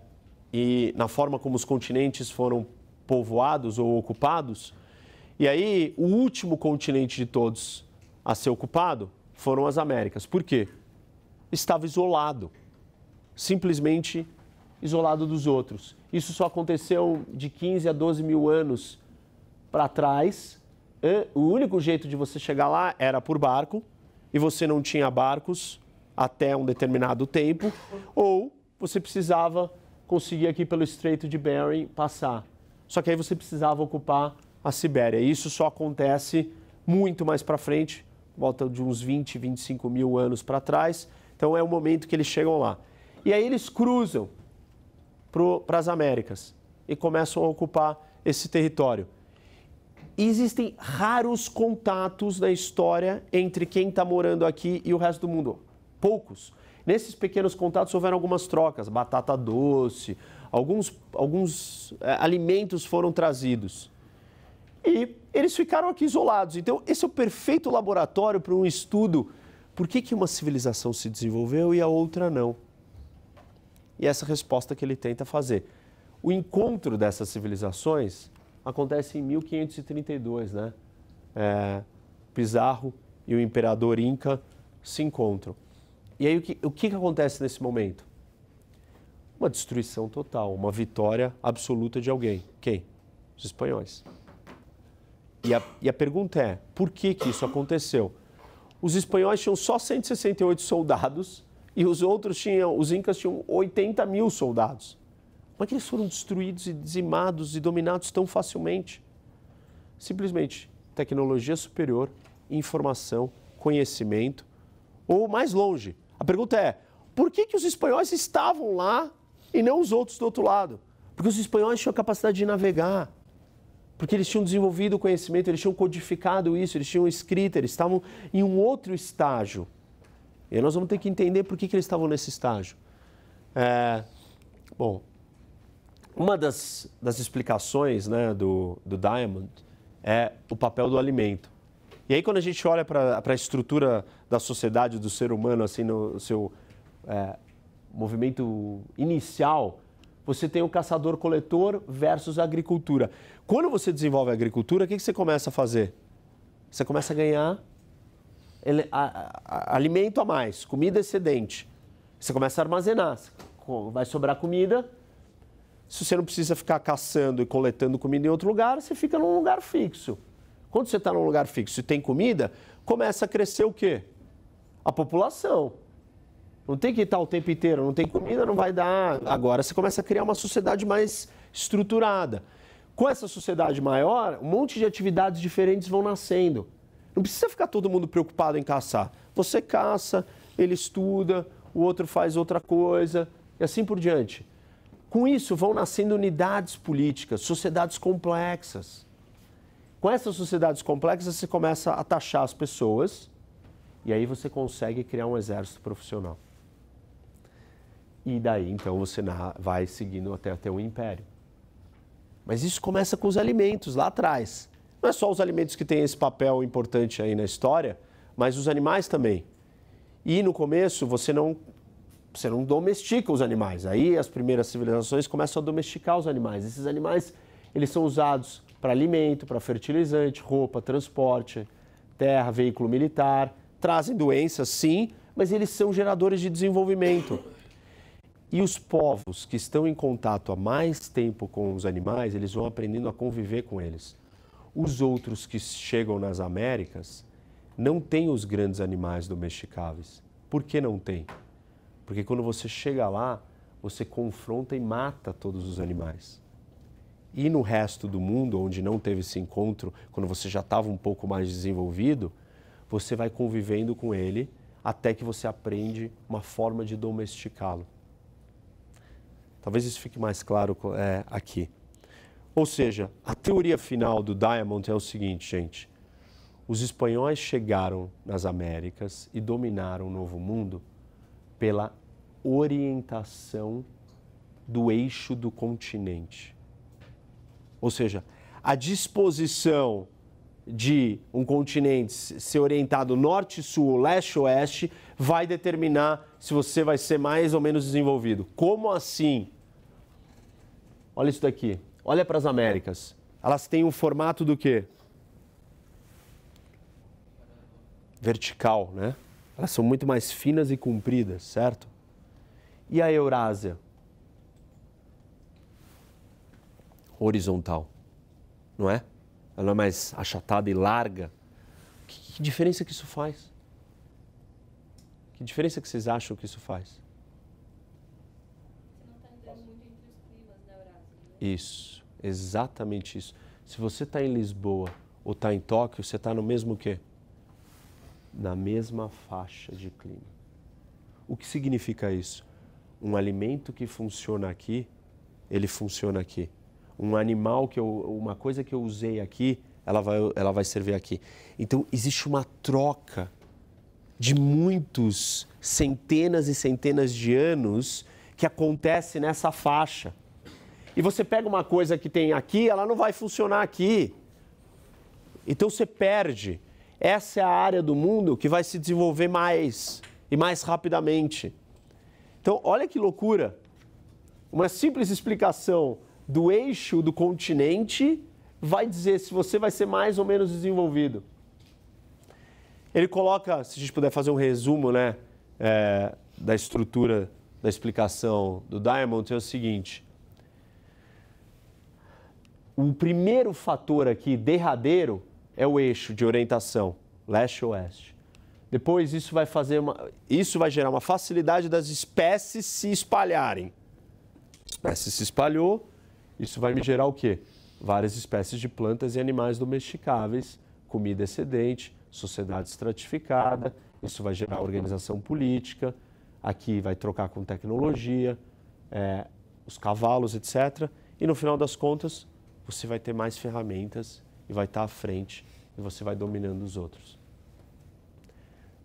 e na forma como os continentes foram povoados ou ocupados. E aí, o último continente de todos a ser ocupado foram as Américas. Por quê? Estava isolado, simplesmente isolado dos outros. Isso só aconteceu de 15 a 12 mil anos para trás. O único jeito de você chegar lá era por barco, e você não tinha barcos até um determinado tempo, ou você precisava conseguir aqui pelo Estreito de Bering passar. Só que aí você precisava ocupar a Sibéria. E isso só acontece muito mais para frente, volta de uns 20, 25 mil anos para trás. Então é o momento que eles chegam lá. E aí eles cruzam para as Américas e começam a ocupar esse território. E existem raros contatos na história entre quem está morando aqui e o resto do mundo poucos. Nesses pequenos contatos houveram algumas trocas, batata doce, alguns, alguns é, alimentos foram trazidos. E eles ficaram aqui isolados. Então, esse é o perfeito laboratório para um estudo. Por que, que uma civilização se desenvolveu e a outra não? E essa resposta que ele tenta fazer. O encontro dessas civilizações acontece em 1532, né? É, Pizarro e o imperador Inca se encontram. E aí o que, o que, que acontece nesse momento? Uma destruição total, uma vitória absoluta de alguém. Quem? Os espanhóis. E a, e a pergunta é, por que, que isso aconteceu? Os espanhóis tinham só 168 soldados e os outros tinham, os incas tinham 80 mil soldados. Como é que eles foram destruídos e dizimados e dominados tão facilmente? Simplesmente tecnologia superior, informação, conhecimento, ou mais longe, a pergunta é: por que, que os espanhóis estavam lá e não os outros do outro lado? Porque os espanhóis tinham a capacidade de navegar, porque eles tinham desenvolvido o conhecimento, eles tinham codificado isso, eles tinham escrita, eles estavam em um outro estágio. E nós vamos ter que entender por que, que eles estavam nesse estágio. É, bom, uma das, das explicações né, do, do Diamond é o papel do alimento. E aí, quando a gente olha para a estrutura da sociedade, do ser humano, assim, no seu é, movimento inicial, você tem o caçador-coletor versus a agricultura. Quando você desenvolve a agricultura, o que, que você começa a fazer? Você começa a ganhar ele, a, a, alimento a mais, comida excedente. Você começa a armazenar, vai sobrar comida. Se você não precisa ficar caçando e coletando comida em outro lugar, você fica num lugar fixo. Quando você está num lugar fixo e tem comida, começa a crescer o quê? A população. Não tem que estar o tempo inteiro, não tem comida, não vai dar. Agora você começa a criar uma sociedade mais estruturada. Com essa sociedade maior, um monte de atividades diferentes vão nascendo. Não precisa ficar todo mundo preocupado em caçar. Você caça, ele estuda, o outro faz outra coisa e assim por diante. Com isso, vão nascendo unidades políticas, sociedades complexas. Com essas sociedades complexas, você começa a taxar as pessoas e aí você consegue criar um exército profissional. E daí, então, você vai seguindo até, ter um império. Mas isso começa com os alimentos, lá atrás. Não é só os alimentos que têm esse papel importante aí na história, mas os animais também. E no começo, você não, você não domestica os animais. Aí as primeiras civilizações começam a domesticar os animais. Esses animais, eles são usados para alimento, para fertilizante, roupa, transporte, terra, veículo militar. Trazem doenças, sim, mas eles são geradores de desenvolvimento. E os povos que estão em contato há mais tempo com os animais, eles vão aprendendo a conviver com eles. Os outros que chegam nas Américas não têm os grandes animais domesticáveis. Por que não tem? Porque quando você chega lá, você confronta e mata todos os animais. E no resto do mundo, onde não teve esse encontro, quando você já estava um pouco mais desenvolvido, você vai convivendo com ele até que você aprende uma forma de domesticá-lo. Talvez isso fique mais claro é, aqui. Ou seja, a teoria final do Diamond é o seguinte, gente. Os espanhóis chegaram nas Américas e dominaram o Novo Mundo pela orientação do eixo do continente. Ou seja, a disposição de um continente ser orientado norte, sul, leste, oeste, vai determinar se você vai ser mais ou menos desenvolvido. Como assim? Olha isso daqui. Olha para as Américas. Elas têm um formato do quê? Vertical, né? Elas são muito mais finas e compridas, certo? E a Eurásia? horizontal, não é? Ela é mais achatada e larga. Que, que diferença que isso faz? Que diferença que vocês acham que isso faz? Tá né? Isso, exatamente isso. Se você está em Lisboa ou está em Tóquio, você está no mesmo quê? Na mesma faixa de clima. O que significa isso? Um alimento que funciona aqui, ele funciona aqui um animal que eu, uma coisa que eu usei aqui, ela vai, ela vai servir aqui. Então existe uma troca de muitos centenas e centenas de anos que acontece nessa faixa. E você pega uma coisa que tem aqui, ela não vai funcionar aqui. Então você perde. Essa é a área do mundo que vai se desenvolver mais e mais rapidamente. Então, olha que loucura. Uma simples explicação do eixo do continente vai dizer se você vai ser mais ou menos desenvolvido. Ele coloca, se a gente puder fazer um resumo né, é, da estrutura da explicação do Diamond, é o seguinte. O primeiro fator aqui, derradeiro, é o eixo de orientação, leste-oeste. Depois isso vai fazer uma, isso vai gerar uma facilidade das espécies se espalharem. A espécie se espalhou, isso vai me gerar o quê? Várias espécies de plantas e animais domesticáveis, comida excedente, sociedade estratificada, isso vai gerar organização política, aqui vai trocar com tecnologia, é, os cavalos, etc. E no final das contas, você vai ter mais ferramentas e vai estar à frente e você vai dominando os outros.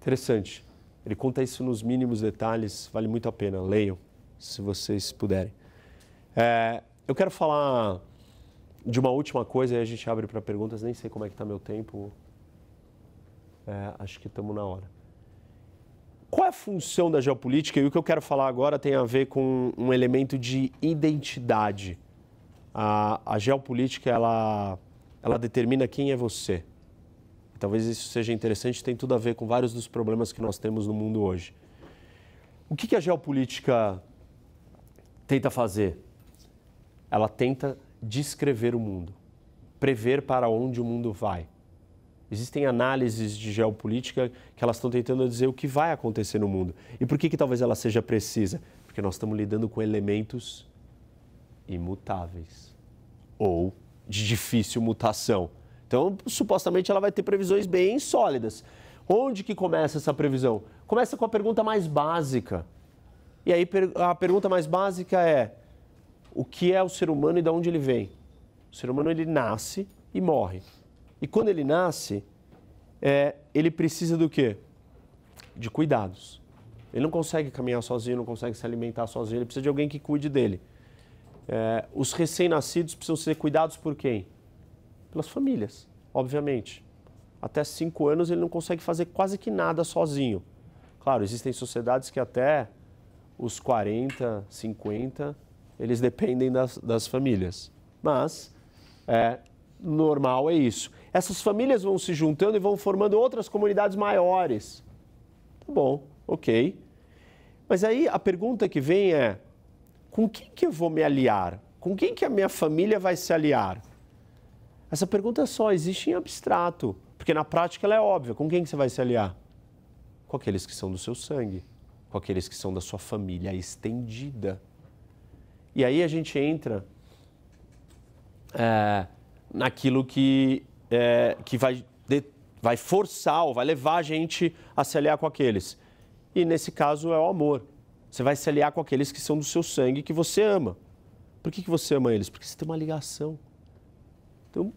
Interessante. Ele conta isso nos mínimos detalhes, vale muito a pena. Leiam, se vocês puderem. É, eu quero falar de uma última coisa e a gente abre para perguntas. Nem sei como é que está meu tempo. É, acho que estamos na hora. Qual é a função da geopolítica? E o que eu quero falar agora tem a ver com um elemento de identidade. A, a geopolítica, ela, ela determina quem é você. talvez isso seja interessante, tem tudo a ver com vários dos problemas que nós temos no mundo hoje. O que, que a geopolítica tenta fazer? ela tenta descrever o mundo, prever para onde o mundo vai. Existem análises de geopolítica que elas estão tentando dizer o que vai acontecer no mundo. E por que, que talvez ela seja precisa? Porque nós estamos lidando com elementos imutáveis ou de difícil mutação. Então, supostamente, ela vai ter previsões bem sólidas. Onde que começa essa previsão? Começa com a pergunta mais básica. E aí, a pergunta mais básica é: o que é o ser humano e de onde ele vem. O ser humano ele nasce e morre. E quando ele nasce, é, ele precisa do quê? De cuidados. Ele não consegue caminhar sozinho, não consegue se alimentar sozinho, ele precisa de alguém que cuide dele. É, os recém-nascidos precisam ser cuidados por quem? Pelas famílias, obviamente. Até cinco anos ele não consegue fazer quase que nada sozinho. Claro, existem sociedades que até os 40, 50 eles dependem das, das famílias. Mas é, normal é isso. Essas famílias vão se juntando e vão formando outras comunidades maiores. Tá bom, ok. Mas aí a pergunta que vem é: com quem que eu vou me aliar? Com quem que a minha família vai se aliar? Essa pergunta só existe em abstrato, porque na prática ela é óbvia. Com quem que você vai se aliar? Com aqueles que são do seu sangue, com aqueles que são da sua família estendida. E aí a gente entra é, naquilo que, é, que vai, de, vai forçar ou vai levar a gente a se aliar com aqueles. E nesse caso é o amor. Você vai se aliar com aqueles que são do seu sangue, que você ama. Por que, que você ama eles? Porque você tem uma ligação. Então,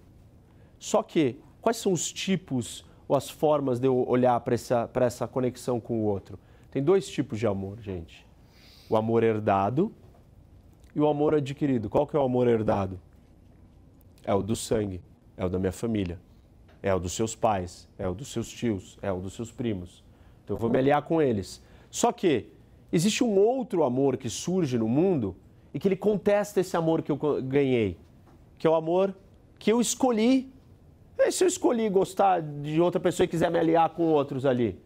só que, quais são os tipos ou as formas de eu olhar para essa, essa conexão com o outro? Tem dois tipos de amor, gente. O amor herdado, e o amor adquirido, qual que é o amor herdado? É o do sangue, é o da minha família, é o dos seus pais, é o dos seus tios, é o dos seus primos. Então eu vou me aliar com eles. Só que existe um outro amor que surge no mundo e que ele contesta esse amor que eu ganhei, que é o amor que eu escolhi. E é, se eu escolhi gostar de outra pessoa e quiser me aliar com outros ali?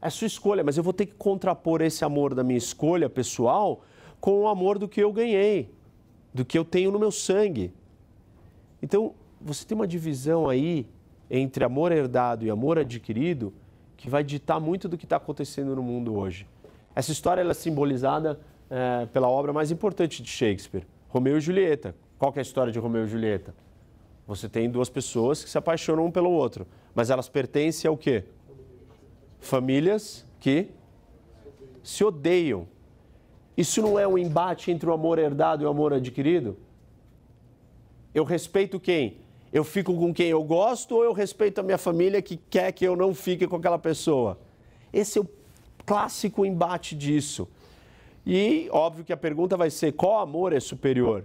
É sua escolha, mas eu vou ter que contrapor esse amor da minha escolha pessoal com o amor do que eu ganhei, do que eu tenho no meu sangue. Então, você tem uma divisão aí entre amor herdado e amor adquirido que vai ditar muito do que está acontecendo no mundo hoje. Essa história é simbolizada é, pela obra mais importante de Shakespeare, Romeu e Julieta. Qual é a história de Romeu e Julieta? Você tem duas pessoas que se apaixonam um pelo outro, mas elas pertencem ao quê? Famílias que se odeiam. Isso não é um embate entre o amor herdado e o amor adquirido? Eu respeito quem? Eu fico com quem eu gosto ou eu respeito a minha família que quer que eu não fique com aquela pessoa? Esse é o clássico embate disso. E óbvio que a pergunta vai ser: qual amor é superior?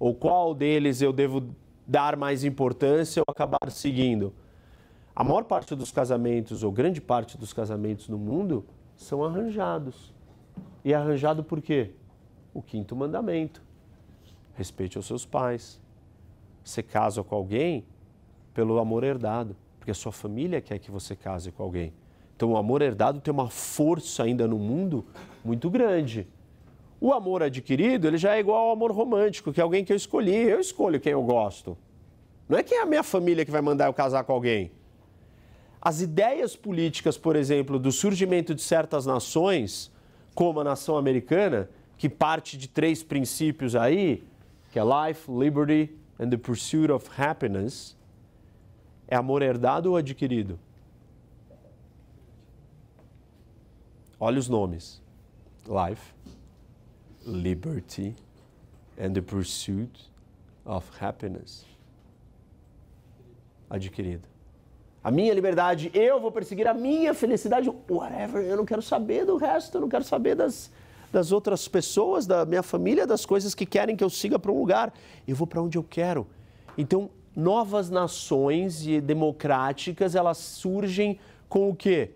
Ou qual deles eu devo dar mais importância ou acabar seguindo? A maior parte dos casamentos, ou grande parte dos casamentos no mundo, são arranjados. E é arranjado por quê? O quinto mandamento. Respeite os seus pais. Você casa com alguém pelo amor herdado, porque a sua família quer que você case com alguém. Então, o amor herdado tem uma força ainda no mundo muito grande. O amor adquirido, ele já é igual ao amor romântico, que é alguém que eu escolhi. Eu escolho quem eu gosto. Não é quem é a minha família que vai mandar eu casar com alguém. As ideias políticas, por exemplo, do surgimento de certas nações, como a nação americana, que parte de três princípios aí, que é life, liberty and the pursuit of happiness, é amor herdado ou adquirido? Olha os nomes: life, liberty and the pursuit of happiness. Adquirido a minha liberdade, eu vou perseguir a minha felicidade, whatever, eu não quero saber do resto, eu não quero saber das, das outras pessoas, da minha família, das coisas que querem que eu siga para um lugar, eu vou para onde eu quero. Então, novas nações democráticas, elas surgem com o quê?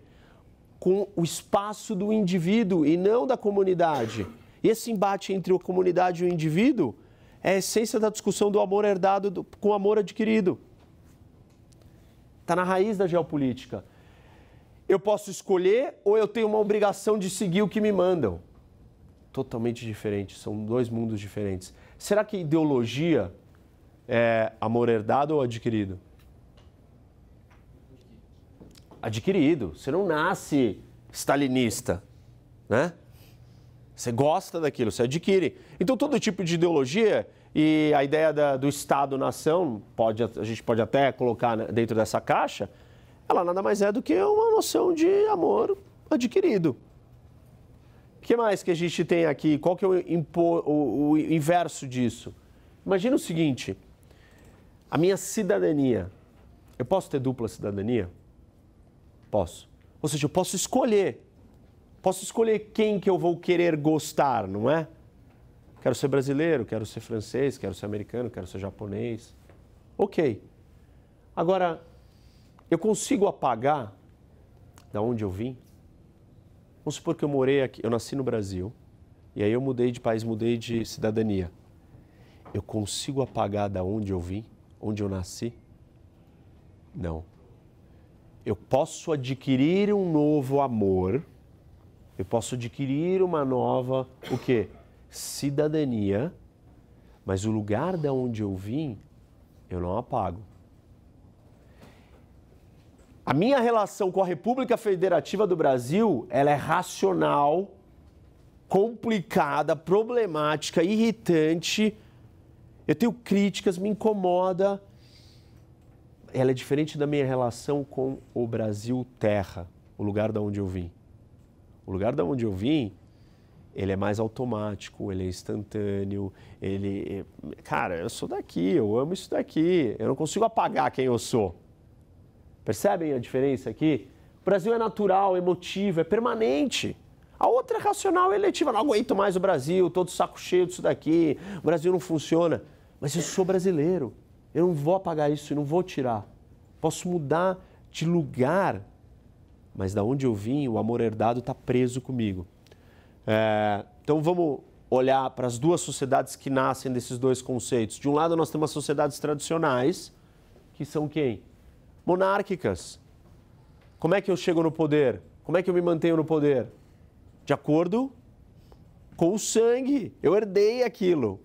Com o espaço do indivíduo e não da comunidade. E esse embate entre a comunidade e o indivíduo é a essência da discussão do amor herdado do, com amor adquirido. Está na raiz da geopolítica. Eu posso escolher ou eu tenho uma obrigação de seguir o que me mandam? Totalmente diferente, são dois mundos diferentes. Será que ideologia é amor herdado ou adquirido? Adquirido. Você não nasce stalinista, né? Você gosta daquilo, você adquire. Então, todo tipo de ideologia e a ideia da, do Estado-nação, pode, a gente pode até colocar dentro dessa caixa, ela nada mais é do que uma noção de amor adquirido. O que mais que a gente tem aqui? Qual que é o, impo, o, o inverso disso? Imagina o seguinte, a minha cidadania, eu posso ter dupla cidadania? Posso. Ou seja, eu posso escolher Posso escolher quem que eu vou querer gostar, não é? Quero ser brasileiro, quero ser francês, quero ser americano, quero ser japonês. Ok. Agora, eu consigo apagar da onde eu vim? Vamos supor que eu morei aqui, eu nasci no Brasil, e aí eu mudei de país, mudei de cidadania. Eu consigo apagar da onde eu vim, onde eu nasci? Não. Eu posso adquirir um novo amor eu posso adquirir uma nova, o quê? Cidadania, mas o lugar da onde eu vim, eu não apago. A minha relação com a República Federativa do Brasil, ela é racional, complicada, problemática, irritante. Eu tenho críticas, me incomoda. Ela é diferente da minha relação com o Brasil terra, o lugar da onde eu vim. O lugar da onde eu vim, ele é mais automático, ele é instantâneo, ele, é, cara, eu sou daqui, eu amo isso daqui, eu não consigo apagar quem eu sou. Percebem a diferença aqui? O Brasil é natural, é emotivo, é permanente. A outra é racional e é eletiva. Não aguento mais o Brasil, todo saco cheio disso daqui, o Brasil não funciona. Mas eu sou brasileiro, eu não vou apagar isso, eu não vou tirar. Posso mudar de lugar mas da onde eu vim, o amor herdado está preso comigo. É, então vamos olhar para as duas sociedades que nascem desses dois conceitos. De um lado, nós temos as sociedades tradicionais, que são quem? Monárquicas. Como é que eu chego no poder? Como é que eu me mantenho no poder? De acordo com o sangue. Eu herdei aquilo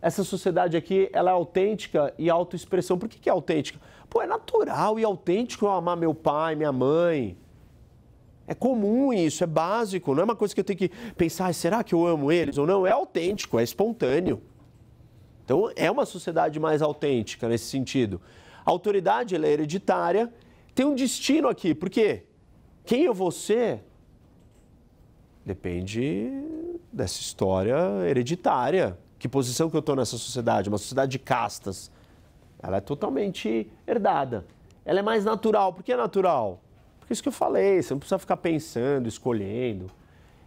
essa sociedade aqui ela é autêntica e autoexpressão. Por que, que é autêntica? Pô, é natural e autêntico eu amar meu pai, minha mãe. É comum isso, é básico, não é uma coisa que eu tenho que pensar, será que eu amo eles ou não? É autêntico, é espontâneo. Então, é uma sociedade mais autêntica nesse sentido. A autoridade ela é hereditária, tem um destino aqui, porque quem eu vou ser depende dessa história hereditária, que posição que eu estou nessa sociedade, uma sociedade de castas, ela é totalmente herdada. Ela é mais natural. Por que é natural? Porque é isso que eu falei, você não precisa ficar pensando, escolhendo.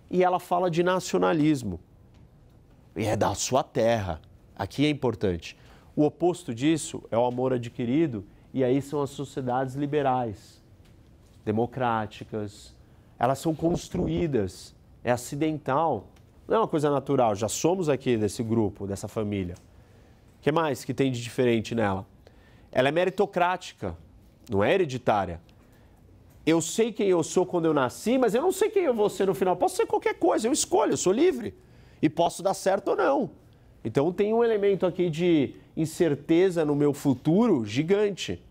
E ela fala de nacionalismo. E é da sua terra. Aqui é importante. O oposto disso é o amor adquirido, e aí são as sociedades liberais, democráticas. Elas são construídas. É acidental não é uma coisa natural, já somos aqui desse grupo, dessa família. O que mais que tem de diferente nela? Ela é meritocrática, não é hereditária. Eu sei quem eu sou quando eu nasci, mas eu não sei quem eu vou ser no final. Posso ser qualquer coisa, eu escolho, eu sou livre. E posso dar certo ou não. Então tem um elemento aqui de incerteza no meu futuro gigante.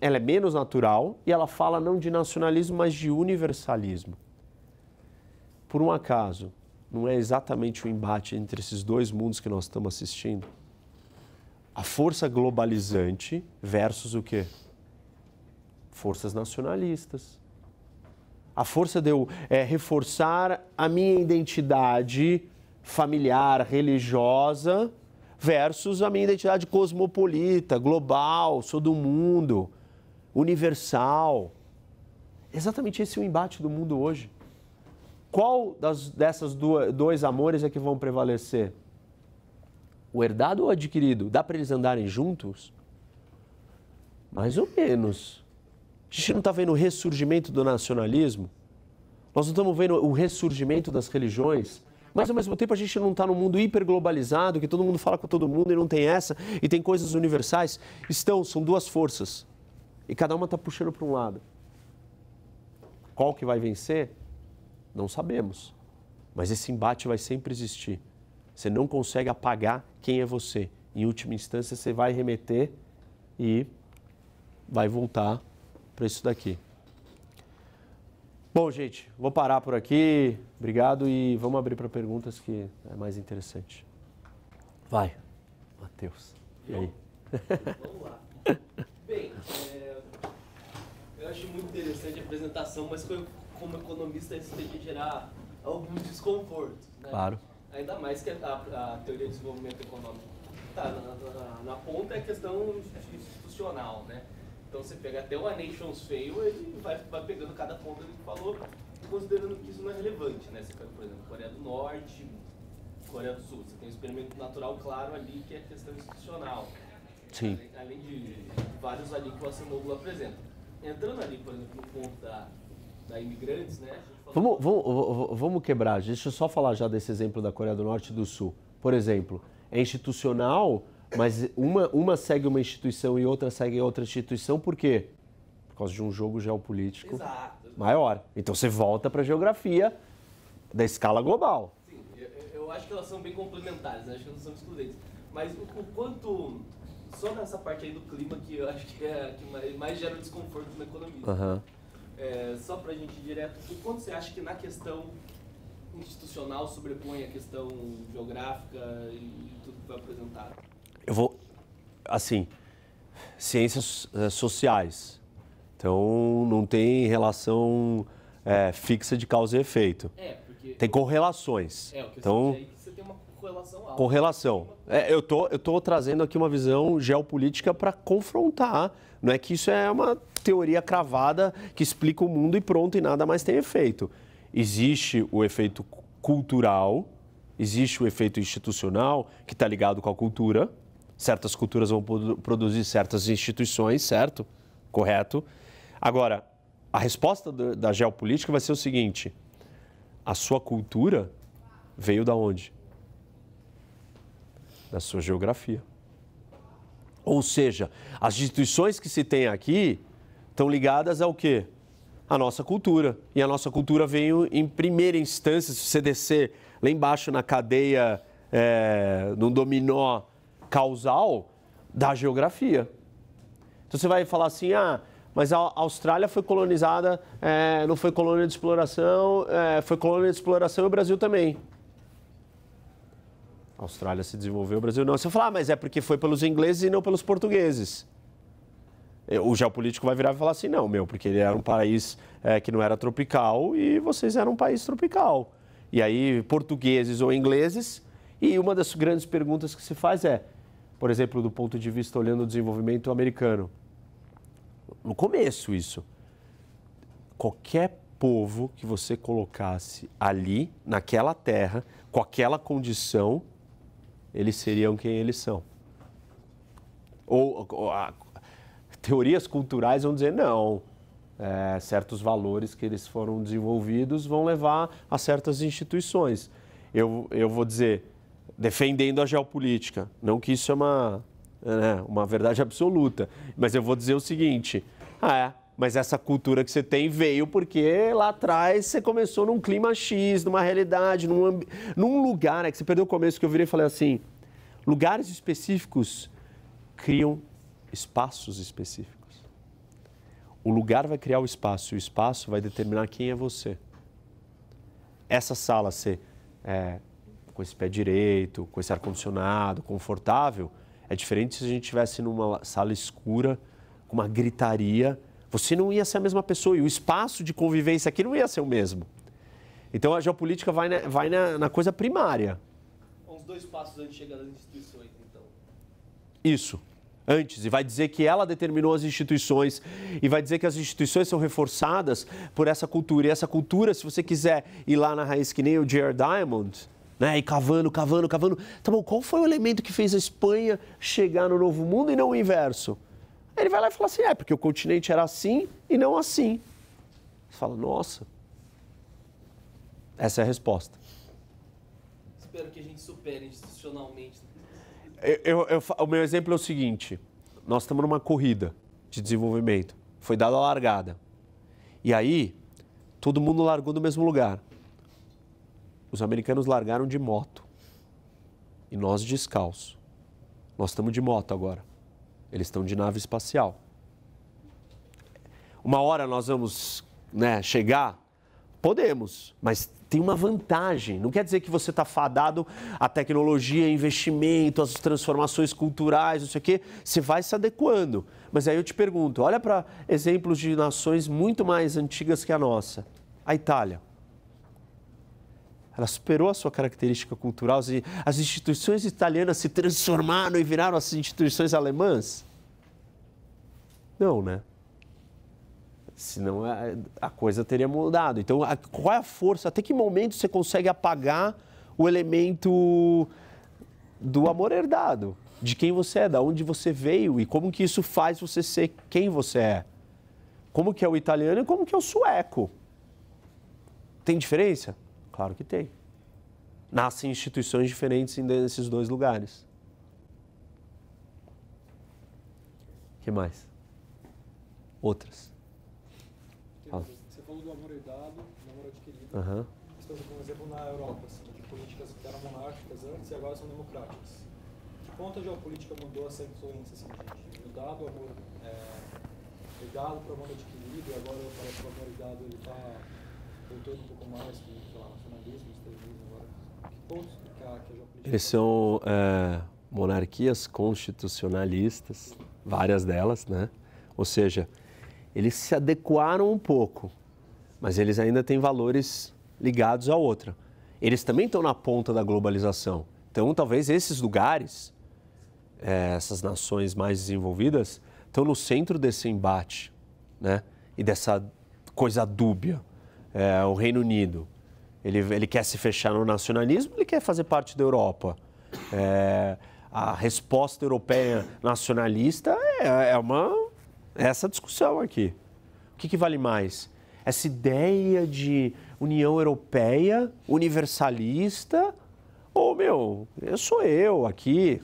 Ela é menos natural e ela fala não de nacionalismo, mas de universalismo. Por um acaso, não é exatamente o embate entre esses dois mundos que nós estamos assistindo? A força globalizante versus o quê? Forças nacionalistas. A força de eu é, reforçar a minha identidade familiar, religiosa, versus a minha identidade cosmopolita, global, sou do mundo, universal. Exatamente esse é o embate do mundo hoje. Qual das, dessas duas, dois amores é que vão prevalecer? O herdado ou o adquirido? Dá para eles andarem juntos? Mais ou menos. A gente não está vendo o ressurgimento do nacionalismo? Nós não estamos vendo o ressurgimento das religiões? Mas ao mesmo tempo a gente não está num mundo hiperglobalizado, que todo mundo fala com todo mundo e não tem essa, e tem coisas universais. Estão, são duas forças. E cada uma está puxando para um lado. Qual que vai vencer? Não sabemos. Mas esse embate vai sempre existir. Você não consegue apagar quem é você. Em última instância, você vai remeter e vai voltar para isso daqui. Bom, gente, vou parar por aqui. Obrigado e vamos abrir para perguntas que é mais interessante. Vai, Matheus. E aí? Vamos <laughs> lá. Bem, é, eu acho muito interessante a apresentação, mas foi como economista, isso tem que gerar algum desconforto. Né? Claro. Ainda mais que a, a, teoria de desenvolvimento econômico está na, na, na ponta é questão institucional, né? Então você pega até o A Nation's Fail e vai, vai pegando cada ponto que falou, considerando que isso não é relevante, né? Você pega, por exemplo, Coreia do Norte, Coreia do Sul, você tem um experimento natural claro ali que é questão institucional. Sim. Além, além de vários ali que o Acenoglu apresenta. Entrando ali, por exemplo, no ponto da da imigrantes, né? Vamos, vamos, vamos quebrar. Deixa eu só falar já desse exemplo da Coreia do Norte e do Sul. Por exemplo, é institucional, mas uma, uma segue uma instituição e outra segue outra instituição, por quê? Por causa de um jogo geopolítico Exato. maior. Então você volta para a geografia da escala global. Sim, eu, eu, acho que elas são bem complementares, né? acho que não são excludentes. Mas o, o, quanto. Só nessa parte aí do clima que eu acho que é que mais, mais gera desconforto na economia. Uhum é, só para a gente ir direto, o quanto você acha que na questão institucional sobrepõe a questão geográfica e tudo que foi apresentado? Eu vou, assim, ciências é, sociais. Então, não tem relação é, fixa de causa e efeito. É, porque... Tem correlações. É, o que então, é você tem uma correlação alta. Correlação. É, eu tô, estou tô trazendo aqui uma visão geopolítica para confrontar. Não é que isso é uma teoria cravada que explica o mundo e pronto, e nada mais tem efeito. Existe o efeito cultural, existe o efeito institucional, que está ligado com a cultura. Certas culturas vão produzir certas instituições, certo? Correto. Agora, a resposta da geopolítica vai ser o seguinte: a sua cultura veio da onde? Da sua geografia. Ou seja, as instituições que se tem aqui estão ligadas ao quê? A nossa cultura. E a nossa cultura veio em primeira instância, se você descer lá embaixo na cadeia, é, no dominó causal, da geografia. Então você vai falar assim, ah, mas a Austrália foi colonizada, é, não foi colônia de exploração, é, foi colônia de exploração e o Brasil também. A Austrália se desenvolveu, o Brasil não. Você falar ah, mas é porque foi pelos ingleses e não pelos portugueses. É, o geopolítico vai virar e falar assim, não, meu, porque ele era um país é, que não era tropical e vocês eram um país tropical. E aí, portugueses ou ingleses, e uma das grandes perguntas que se faz é, por exemplo, do ponto de vista olhando o desenvolvimento americano. No começo, isso. Qualquer povo que você colocasse ali, naquela terra, com aquela condição, eles seriam quem eles são. Ou, ou a, teorias culturais vão dizer não. É, certos valores que eles foram desenvolvidos vão levar a certas instituições. Eu, eu vou dizer, defendendo a geopolítica, não que isso é uma, né, uma verdade absoluta, mas eu vou dizer o seguinte: ah, é, mas essa cultura que você tem veio porque lá atrás você começou num clima X, numa realidade, num, num lugar, é que você perdeu o começo que eu virei e falei assim: lugares específicos criam espaços específicos. O lugar vai criar o espaço e o espaço vai determinar quem é você. Essa sala ser é, com esse pé direito, com esse ar-condicionado, confortável, é diferente se a gente estivesse numa sala escura, com uma gritaria. Você não ia ser a mesma pessoa e o espaço de convivência aqui não ia ser o mesmo. Então a geopolítica vai na, vai na, na coisa primária. Uns dois passos antes de chegar nas instituições, então. Isso antes e vai dizer que ela determinou as instituições e vai dizer que as instituições são reforçadas por essa cultura. E essa cultura, se você quiser ir lá na raiz que nem o Jared Diamond, né, e cavando, cavando, cavando. Tá bom, qual foi o elemento que fez a Espanha chegar no Novo Mundo e não o inverso? Ele vai lá e fala assim: é, porque o continente era assim e não assim. Você fala, nossa. Essa é a resposta. Espero que a gente supere institucionalmente eu, eu, o meu exemplo é o seguinte: nós estamos numa corrida de desenvolvimento. Foi dada a largada. E aí, todo mundo largou do mesmo lugar. Os americanos largaram de moto. E nós descalço. Nós estamos de moto agora. Eles estão de nave espacial. Uma hora nós vamos né, chegar? Podemos, mas tem uma vantagem. Não quer dizer que você está fadado à tecnologia, investimento, às transformações culturais, não sei o quê. Você vai se adequando. Mas aí eu te pergunto, olha para exemplos de nações muito mais antigas que a nossa. A Itália. Ela superou a sua característica cultural. As instituições italianas se transformaram e viraram as instituições alemãs? Não, né? Senão a, é, a coisa teria mudado. Então, a, qual é a força? Até que momento você consegue apagar o elemento do amor herdado? De quem você é, da onde você veio e como que isso faz você ser quem você é? Como que é o italiano e como que é o sueco? Tem diferença? Claro que tem. Nascem instituições diferentes nesses dois lugares. que mais? Outras. Uhum. As por exemplo, na Europa, assim, de políticas que eram monárquicas antes e agora são democráticas. de quanto a geopolítica mudou essa influência, assim, de mudado o amor, é, o para o amor adquirido e agora parece que o amor dado ele está voltando um pouco mais para o nacionalismo, extremismo agora. Que pontos que a, que a geopolítica... Eles são... É, monarquias constitucionalistas, várias delas, né? Ou seja, eles se adequaram um pouco mas eles ainda têm valores ligados a outra. Eles também estão na ponta da globalização. Então, talvez esses lugares, é, essas nações mais desenvolvidas, estão no centro desse embate né? e dessa coisa dúbia. É, o Reino Unido, ele, ele quer se fechar no nacionalismo, ele quer fazer parte da Europa. É, a resposta europeia nacionalista é, é, uma é essa discussão aqui. O que, que vale mais? essa ideia de União Europeia universalista, ou meu, eu sou eu aqui.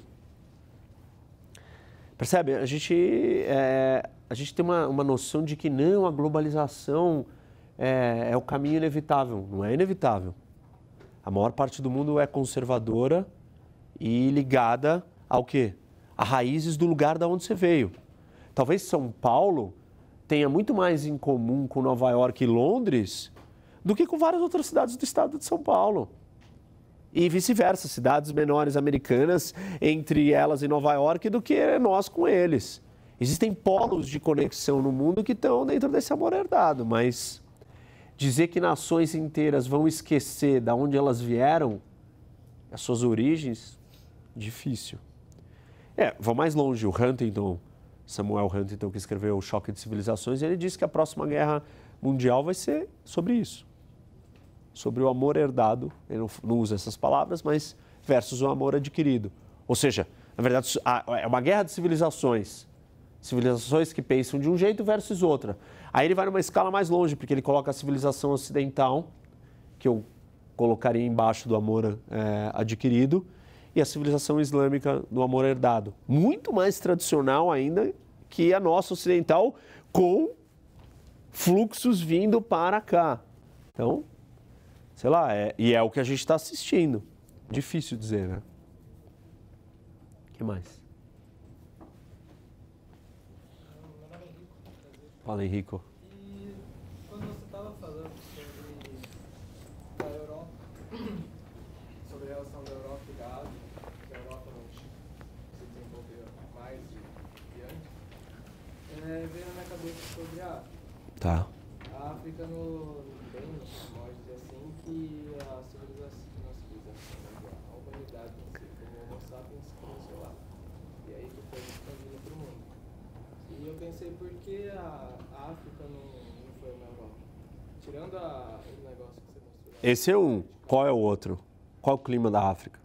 Percebe? A gente, é, a gente tem uma, uma noção de que não, a globalização é, é o caminho inevitável. Não é inevitável. A maior parte do mundo é conservadora e ligada ao quê? A raízes do lugar da onde você veio. Talvez São Paulo tenha muito mais em comum com Nova York e Londres do que com várias outras cidades do estado de São Paulo. E vice-versa, cidades menores americanas entre elas e Nova York do que nós com eles. Existem polos de conexão no mundo que estão dentro desse amor herdado, mas dizer que nações inteiras vão esquecer de onde elas vieram, as suas origens, difícil. É, vou mais longe, o Huntington Samuel Huntington, que escreveu O Choque de Civilizações, ele disse que a próxima guerra mundial vai ser sobre isso. Sobre o amor herdado, ele não, não usa essas palavras, mas versus o amor adquirido. Ou seja, na verdade, é uma guerra de civilizações. Civilizações que pensam de um jeito versus outra. Aí ele vai numa escala mais longe, porque ele coloca a civilização ocidental, que eu colocaria embaixo do amor é, adquirido, e a civilização islâmica do amor herdado. Muito mais tradicional ainda que a nossa ocidental, com fluxos vindo para cá. Então, sei lá, é, e é o que a gente está assistindo. Difícil dizer, né? O que mais? Fala, Henrico. É, veio na minha cabeça sobre a África. Tá. A África, no, bem, pode dizer assim, que a civilização, a, civilização, né, a humanidade em como o Homo sapiens, começou lá. E aí que foi expandida para o mundo. E eu pensei, por que a, África não, não foi uma Europa? Tirando a, o negócio que você mostrou. Esse é um. Qual é o outro? Qual o clima da África?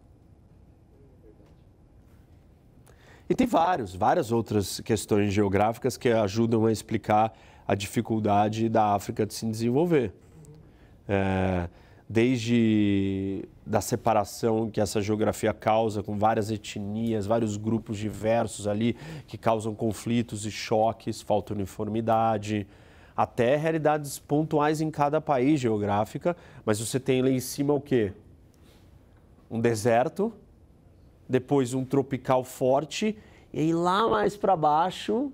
E tem vários, várias outras questões geográficas que ajudam a explicar a dificuldade da África de se desenvolver. É, desde da separação que essa geografia causa com várias etnias, vários grupos diversos ali que causam conflitos e choques, falta uniformidade, até realidades pontuais em cada país geográfica, mas você tem lá em cima o quê? Um deserto depois um tropical forte, e aí lá mais para baixo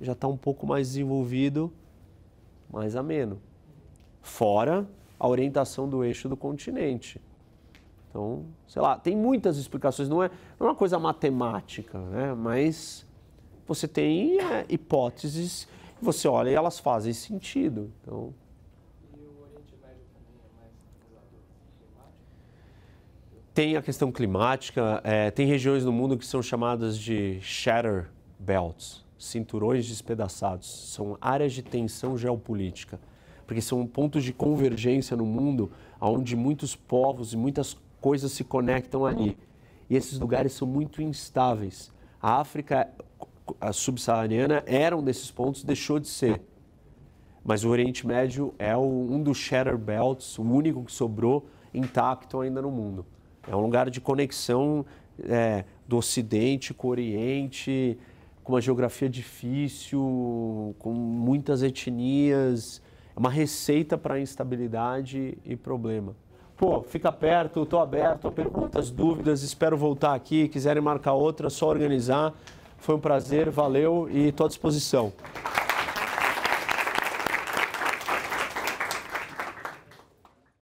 já está um pouco mais desenvolvido, mais ameno. Fora a orientação do eixo do continente. Então, sei lá, tem muitas explicações, não é, não é uma coisa matemática, né? mas você tem é, hipóteses, você olha e elas fazem sentido. Então, Tem a questão climática, é, tem regiões no mundo que são chamadas de shatter belts, cinturões despedaçados. São áreas de tensão geopolítica, porque são pontos de convergência no mundo onde muitos povos e muitas coisas se conectam ali. E esses lugares são muito instáveis. A África a subsaariana era um desses pontos, deixou de ser. Mas o Oriente Médio é um dos shatter belts, o único que sobrou intacto ainda no mundo. É um lugar de conexão é, do Ocidente com o Oriente, com uma geografia difícil, com muitas etnias. É uma receita para instabilidade e problema. Pô, fica perto, estou aberto a perguntas, dúvidas, espero voltar aqui. Quiserem marcar outra, só organizar. Foi um prazer, valeu e estou à disposição.